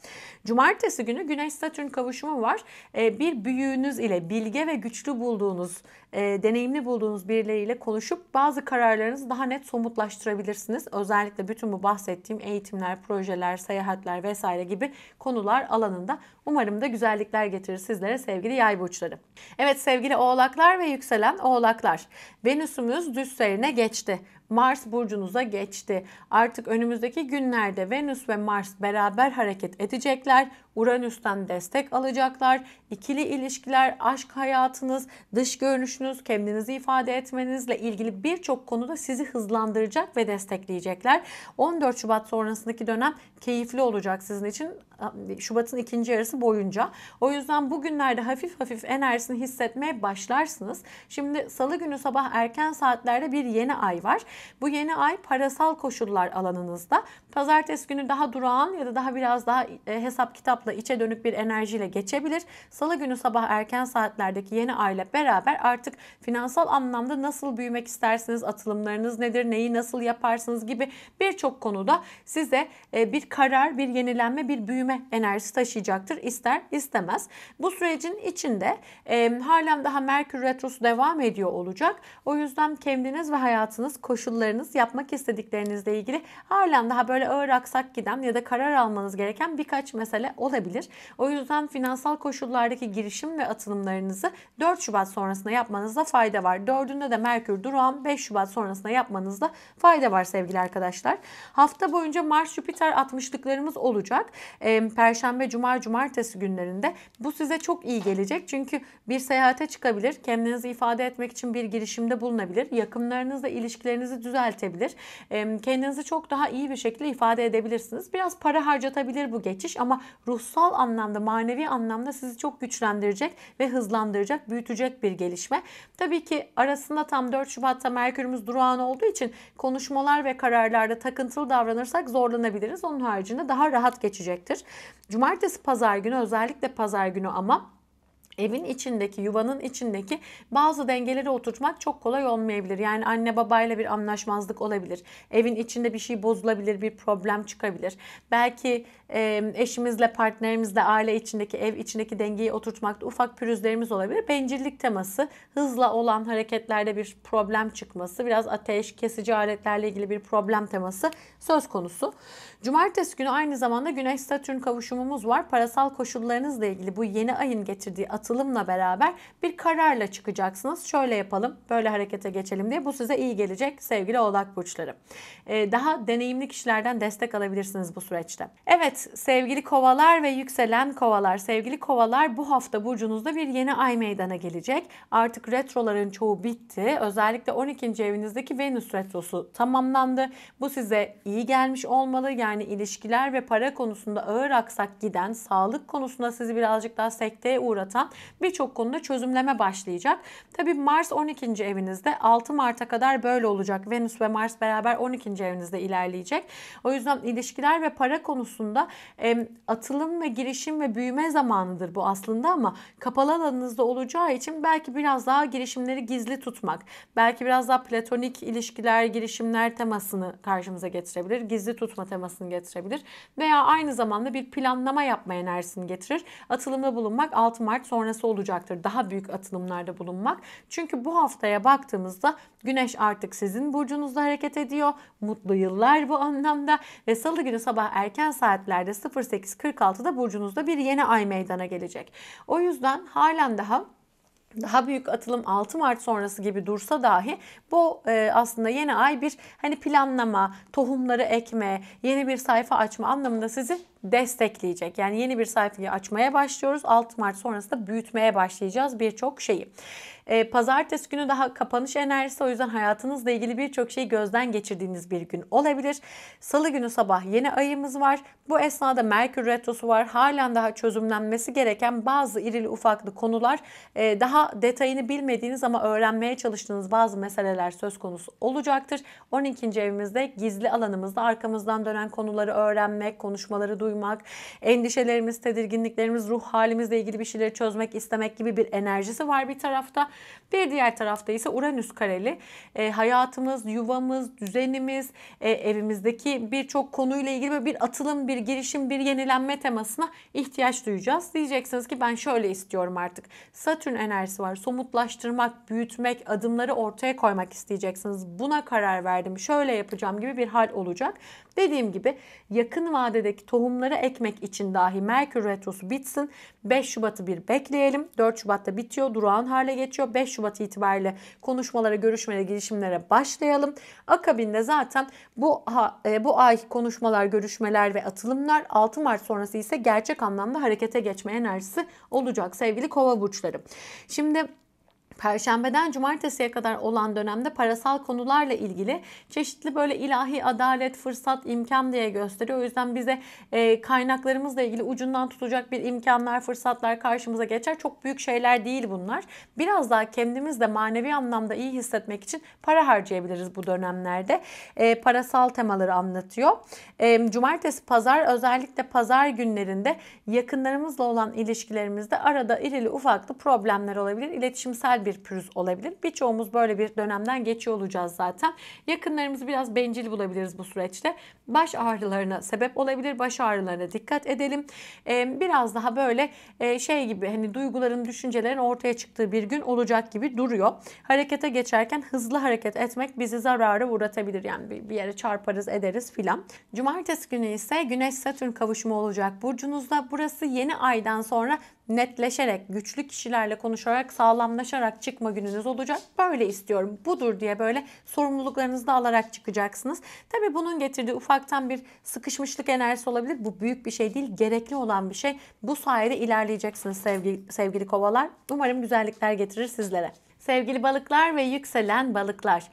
Cumartesi günü Güneş-Satürn kavuşumu var. E, bir büyüğünüz ile, bir bilge ve güçlü bulduğunuz, e, deneyimli bulduğunuz birileriyle konuşup bazı kararlarınızı daha net somutlaştırabilirsiniz. Özellikle bütün bu bahsettiğim eğitimler, projeler, seyahatler vesaire gibi konular alanında umarım da güzellikler getirir sizlere sevgili yay burçları. Evet sevgili oğlaklar ve yükselen oğlaklar. Venüsümüz düz serine geçti. Mars burcunuza geçti. Artık önümüzdeki günlerde Venüs ve Mars beraber hareket edecekler. Uranüs'ten destek alacaklar ikili ilişkiler, aşk hayatınız, dış görünüşünüz, kendinizi ifade etmenizle ilgili birçok konuda sizi hızlandıracak ve destekleyecekler. 14 Şubat sonrasındaki dönem keyifli olacak sizin için. Şubat'ın ikinci yarısı boyunca. O yüzden bugünlerde hafif hafif enerjisini hissetmeye başlarsınız. Şimdi salı günü sabah erken saatlerde bir yeni ay var. Bu yeni ay parasal koşullar alanınızda. Pazartesi günü daha durağan ya da daha biraz daha e, hesap kitapla içe dönük bir enerjiyle geçebilir. Salı Salı günü sabah erken saatlerdeki yeni aile beraber artık finansal anlamda nasıl büyümek istersiniz, atılımlarınız nedir, neyi nasıl yaparsınız gibi birçok konuda size e, bir karar, bir yenilenme, bir büyüme enerjisi taşıyacaktır ister istemez. Bu sürecin içinde e, halen daha Merkür Retrosu devam ediyor olacak. O yüzden kendiniz ve hayatınız, koşullarınız, yapmak istediklerinizle ilgili halen daha böyle ağır aksak giden ya da karar almanız gereken birkaç mesele olabilir. O yüzden finansal koşullarda alanlardaki girişim ve atılımlarınızı 4 Şubat sonrasında yapmanızda fayda var. 4'ünde de Merkür durağan 5 Şubat sonrasında yapmanızda fayda var sevgili arkadaşlar. Hafta boyunca Mars Jüpiter 60'lıklarımız olacak. Ee, Perşembe, Cuma, Cumartesi günlerinde bu size çok iyi gelecek. Çünkü bir seyahate çıkabilir, kendinizi ifade etmek için bir girişimde bulunabilir, yakınlarınızla ilişkilerinizi düzeltebilir. Ee, kendinizi çok daha iyi bir şekilde ifade edebilirsiniz. Biraz para harcatabilir bu geçiş ama ruhsal anlamda, manevi anlamda sizi çok çok güçlendirecek ve hızlandıracak, büyütecek bir gelişme. Tabii ki arasında tam 4 Şubat'ta Merkür'ümüz durağan olduğu için konuşmalar ve kararlarda takıntılı davranırsak zorlanabiliriz. Onun haricinde daha rahat geçecektir. Cumartesi pazar günü özellikle pazar günü ama evin içindeki, yuvanın içindeki bazı dengeleri oturtmak çok kolay olmayabilir. Yani anne babayla bir anlaşmazlık olabilir. Evin içinde bir şey bozulabilir, bir problem çıkabilir. Belki eşimizle, partnerimizle, aile içindeki, ev içindeki dengeyi oturtmakta ufak pürüzlerimiz olabilir. Bencillik teması, hızla olan hareketlerde bir problem çıkması, biraz ateş, kesici aletlerle ilgili bir problem teması söz konusu. Cumartesi günü aynı zamanda Güneş-Satürn kavuşumumuz var. Parasal koşullarınızla ilgili bu yeni ayın getirdiği atılımla beraber bir kararla çıkacaksınız. Şöyle yapalım, böyle harekete geçelim diye. Bu size iyi gelecek sevgili oğlak burçları. Ee, daha deneyimli kişilerden destek alabilirsiniz bu süreçte. Evet sevgili kovalar ve yükselen kovalar. Sevgili kovalar bu hafta burcunuzda bir yeni ay meydana gelecek. Artık retroların çoğu bitti. Özellikle 12. evinizdeki Venüs retrosu tamamlandı. Bu size iyi gelmiş olmalı. Yani ilişkiler ve para konusunda ağır aksak giden, sağlık konusunda sizi birazcık daha sekteye uğratan birçok konuda çözümleme başlayacak. Tabi Mars 12. evinizde 6 Mart'a kadar böyle olacak. Venüs ve Mars beraber 12. evinizde ilerleyecek. O yüzden ilişkiler ve para konusunda e, atılım ve girişim ve büyüme zamanıdır bu aslında ama kapalı alanınızda olacağı için belki biraz daha girişimleri gizli tutmak, belki biraz daha platonik ilişkiler, girişimler temasını karşımıza getirebilir. Gizli tutma temasını getirebilir. Veya aynı zamanda bir planlama yapma enerjisini getirir. Atılımda bulunmak 6 Mart sonrası olacaktır. Daha büyük atılımlarda bulunmak. Çünkü bu haftaya baktığımızda Güneş artık sizin burcunuzda hareket ediyor. Mutlu yıllar bu anlamda ve salı günü sabah erken saatler saatlerde 08.46'da burcunuzda bir yeni ay meydana gelecek. O yüzden halen daha daha büyük atılım 6 Mart sonrası gibi dursa dahi bu e, aslında yeni ay bir hani planlama, tohumları ekme, yeni bir sayfa açma anlamında sizi destekleyecek. Yani yeni bir sayfayı açmaya başlıyoruz. 6 Mart sonrasında büyütmeye başlayacağız birçok şeyi. E, pazartesi günü daha kapanış enerjisi o yüzden hayatınızla ilgili birçok şeyi gözden geçirdiğiniz bir gün olabilir. Salı günü sabah yeni ayımız var. Bu esnada Merkür Retrosu var. Halen daha çözümlenmesi gereken bazı irili ufaklı konular e, daha detayını bilmediğiniz ama öğrenmeye çalıştığınız bazı meseleler söz konusu olacaktır. 12. evimizde gizli alanımızda arkamızdan dönen konuları öğrenmek, konuşmaları duymak duymak, endişelerimiz, tedirginliklerimiz, ruh halimizle ilgili bir şeyleri çözmek istemek gibi bir enerjisi var bir tarafta. Bir diğer tarafta ise Uranüs kareli. E, hayatımız, yuvamız, düzenimiz, e, evimizdeki birçok konuyla ilgili bir atılım, bir girişim, bir yenilenme temasına ihtiyaç duyacağız. Diyeceksiniz ki ben şöyle istiyorum artık. Satürn enerjisi var. Somutlaştırmak, büyütmek, adımları ortaya koymak isteyeceksiniz. Buna karar verdim, şöyle yapacağım gibi bir hal olacak. Dediğim gibi yakın vadedeki tohumları bunları ekmek için dahi Merkür Retrosu bitsin. 5 Şubat'ı bir bekleyelim. 4 Şubat'ta bitiyor. Durağan hale geçiyor. 5 Şubat itibariyle konuşmalara, görüşmelere, girişimlere başlayalım. Akabinde zaten bu e, bu ay konuşmalar, görüşmeler ve atılımlar 6 Mart sonrası ise gerçek anlamda harekete geçme enerjisi olacak sevgili kova burçları. Şimdi Perşembeden cumartesiye kadar olan dönemde parasal konularla ilgili çeşitli böyle ilahi adalet, fırsat, imkan diye gösteriyor. O yüzden bize e, kaynaklarımızla ilgili ucundan tutacak bir imkanlar, fırsatlar karşımıza geçer. Çok büyük şeyler değil bunlar. Biraz daha kendimiz de manevi anlamda iyi hissetmek için para harcayabiliriz bu dönemlerde. E, parasal temaları anlatıyor. E, cumartesi, pazar özellikle pazar günlerinde yakınlarımızla olan ilişkilerimizde arada irili ufaklı problemler olabilir. İletişimsel bir pürüz olabilir. Birçoğumuz böyle bir dönemden geçiyor olacağız zaten. Yakınlarımızı biraz bencil bulabiliriz bu süreçte. Baş ağrılarına sebep olabilir. Baş ağrılarına dikkat edelim. Ee, biraz daha böyle e, şey gibi hani duyguların, düşüncelerin ortaya çıktığı bir gün olacak gibi duruyor. Harekete geçerken hızlı hareket etmek bizi zararı uğratabilir. Yani bir, bir yere çarparız, ederiz filan. Cumartesi günü ise Güneş-Satürn kavuşumu olacak burcunuzda. Burası yeni aydan sonra netleşerek, güçlü kişilerle konuşarak, sağlamlaşarak çıkma gününüz olacak. Böyle istiyorum, budur diye böyle sorumluluklarınızı da alarak çıkacaksınız. Tabi bunun getirdiği ufaktan bir sıkışmışlık enerjisi olabilir. Bu büyük bir şey değil, gerekli olan bir şey. Bu sayede ilerleyeceksiniz sevgili, sevgili kovalar. Umarım güzellikler getirir sizlere. Sevgili balıklar ve yükselen balıklar.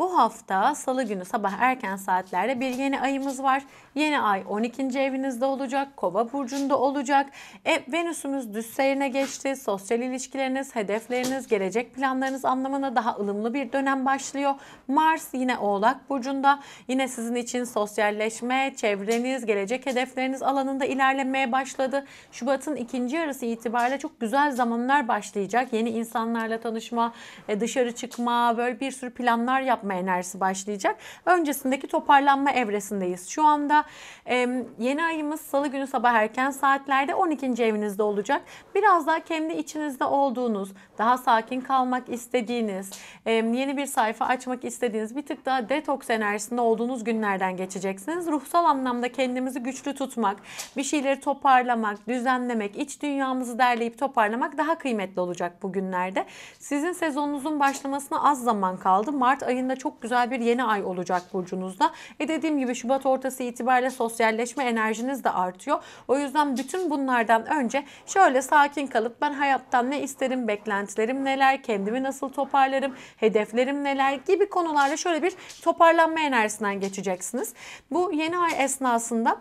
Bu hafta salı günü sabah erken saatlerde bir yeni ayımız var. Yeni ay 12. evinizde olacak. Kova burcunda olacak. E, Venüsümüz düz seyrine geçti. Sosyal ilişkileriniz, hedefleriniz, gelecek planlarınız anlamına daha ılımlı bir dönem başlıyor. Mars yine Oğlak burcunda. Yine sizin için sosyalleşme, çevreniz, gelecek hedefleriniz alanında ilerlemeye başladı. Şubat'ın ikinci yarısı itibariyle çok güzel zamanlar başlayacak. Yeni insanlarla tanışma, e, dışarı çıkma, böyle bir sürü planlar yapma yapma enerjisi başlayacak. Öncesindeki toparlanma evresindeyiz. Şu anda e, yeni ayımız salı günü sabah erken saatlerde 12. evinizde olacak. Biraz daha kendi içinizde olduğunuz, daha sakin kalmak istediğiniz, e, yeni bir sayfa açmak istediğiniz, bir tık daha detoks enerjisinde olduğunuz günlerden geçeceksiniz. Ruhsal anlamda kendimizi güçlü tutmak, bir şeyleri toparlamak, düzenlemek, iç dünyamızı derleyip toparlamak daha kıymetli olacak bugünlerde. Sizin sezonunuzun başlamasına az zaman kaldı. Mart ayında aslında çok güzel bir yeni ay olacak burcunuzda. E dediğim gibi Şubat ortası itibariyle sosyalleşme enerjiniz de artıyor. O yüzden bütün bunlardan önce şöyle sakin kalıp ben hayattan ne isterim, beklentilerim neler, kendimi nasıl toparlarım, hedeflerim neler gibi konularla şöyle bir toparlanma enerjisinden geçeceksiniz. Bu yeni ay esnasında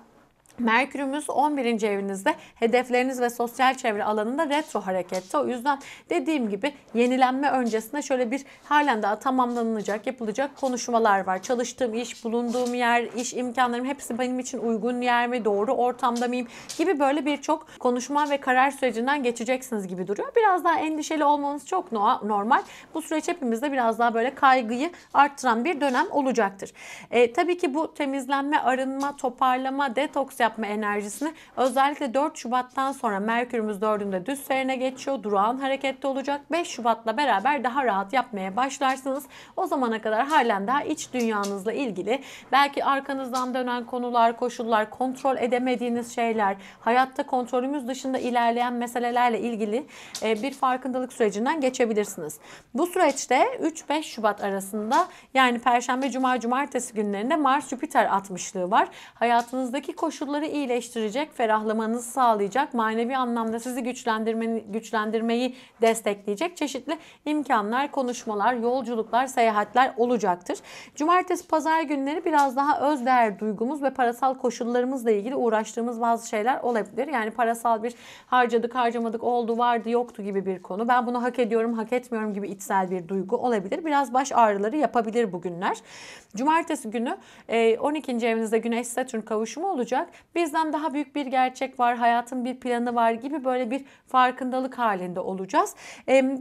Merkürümüz 11. evinizde hedefleriniz ve sosyal çevre alanında retro harekette. O yüzden dediğim gibi yenilenme öncesinde şöyle bir halen daha tamamlanacak yapılacak konuşmalar var. Çalıştığım iş, bulunduğum yer, iş imkanlarım hepsi benim için uygun yer mi, doğru ortamda mıyım gibi böyle birçok konuşma ve karar sürecinden geçeceksiniz gibi duruyor. Biraz daha endişeli olmanız çok normal. Bu süreç hepimizde biraz daha böyle kaygıyı arttıran bir dönem olacaktır. E, tabii ki bu temizlenme, arınma, toparlama, detoks yapma yapma enerjisini özellikle 4 Şubat'tan sonra Merkür'ümüz 4'ünde düz serine geçiyor. Durağan harekette olacak. 5 Şubat'la beraber daha rahat yapmaya başlarsınız. O zamana kadar halen daha iç dünyanızla ilgili belki arkanızdan dönen konular, koşullar, kontrol edemediğiniz şeyler, hayatta kontrolümüz dışında ilerleyen meselelerle ilgili e, bir farkındalık sürecinden geçebilirsiniz. Bu süreçte 3-5 Şubat arasında yani Perşembe, Cuma, Cumartesi günlerinde Mars-Jüpiter atmışlığı var. Hayatınızdaki koşulları Onları iyileştirecek, ferahlamanızı sağlayacak, manevi anlamda sizi güçlendirmeyi destekleyecek çeşitli imkanlar, konuşmalar, yolculuklar, seyahatler olacaktır. Cumartesi, pazar günleri biraz daha öz değer duygumuz ve parasal koşullarımızla ilgili uğraştığımız bazı şeyler olabilir. Yani parasal bir harcadık, harcamadık, oldu, vardı, yoktu gibi bir konu. Ben bunu hak ediyorum, hak etmiyorum gibi içsel bir duygu olabilir. Biraz baş ağrıları yapabilir bugünler. Cumartesi günü 12. evinizde Güneş Satürn kavuşumu olacak. Bizden daha büyük bir gerçek var, hayatın bir planı var gibi böyle bir farkındalık halinde olacağız.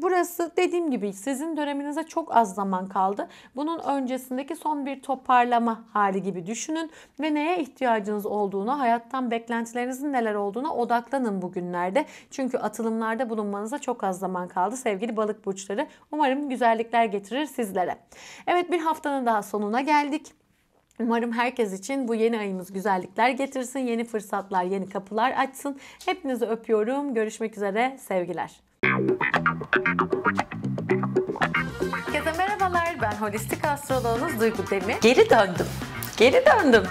burası dediğim gibi sizin döneminize çok az zaman kaldı. Bunun öncesindeki son bir toparlama hali gibi düşünün ve neye ihtiyacınız olduğunu, hayattan beklentilerinizin neler olduğuna odaklanın bugünlerde. Çünkü atılımlarda bulunmanıza çok az zaman kaldı sevgili balık burçları. Umarım güzellikler getirir sizlere. Evet bir haftanın daha sonuna geldik. Umarım herkes için bu yeni ayımız güzellikler getirsin, yeni fırsatlar, yeni kapılar açsın. Hepinizi öpüyorum. Görüşmek üzere. Sevgiler. Herkese merhabalar. Ben holistik astroloğunuz Duygu Demir. Geri döndüm. Geri döndüm.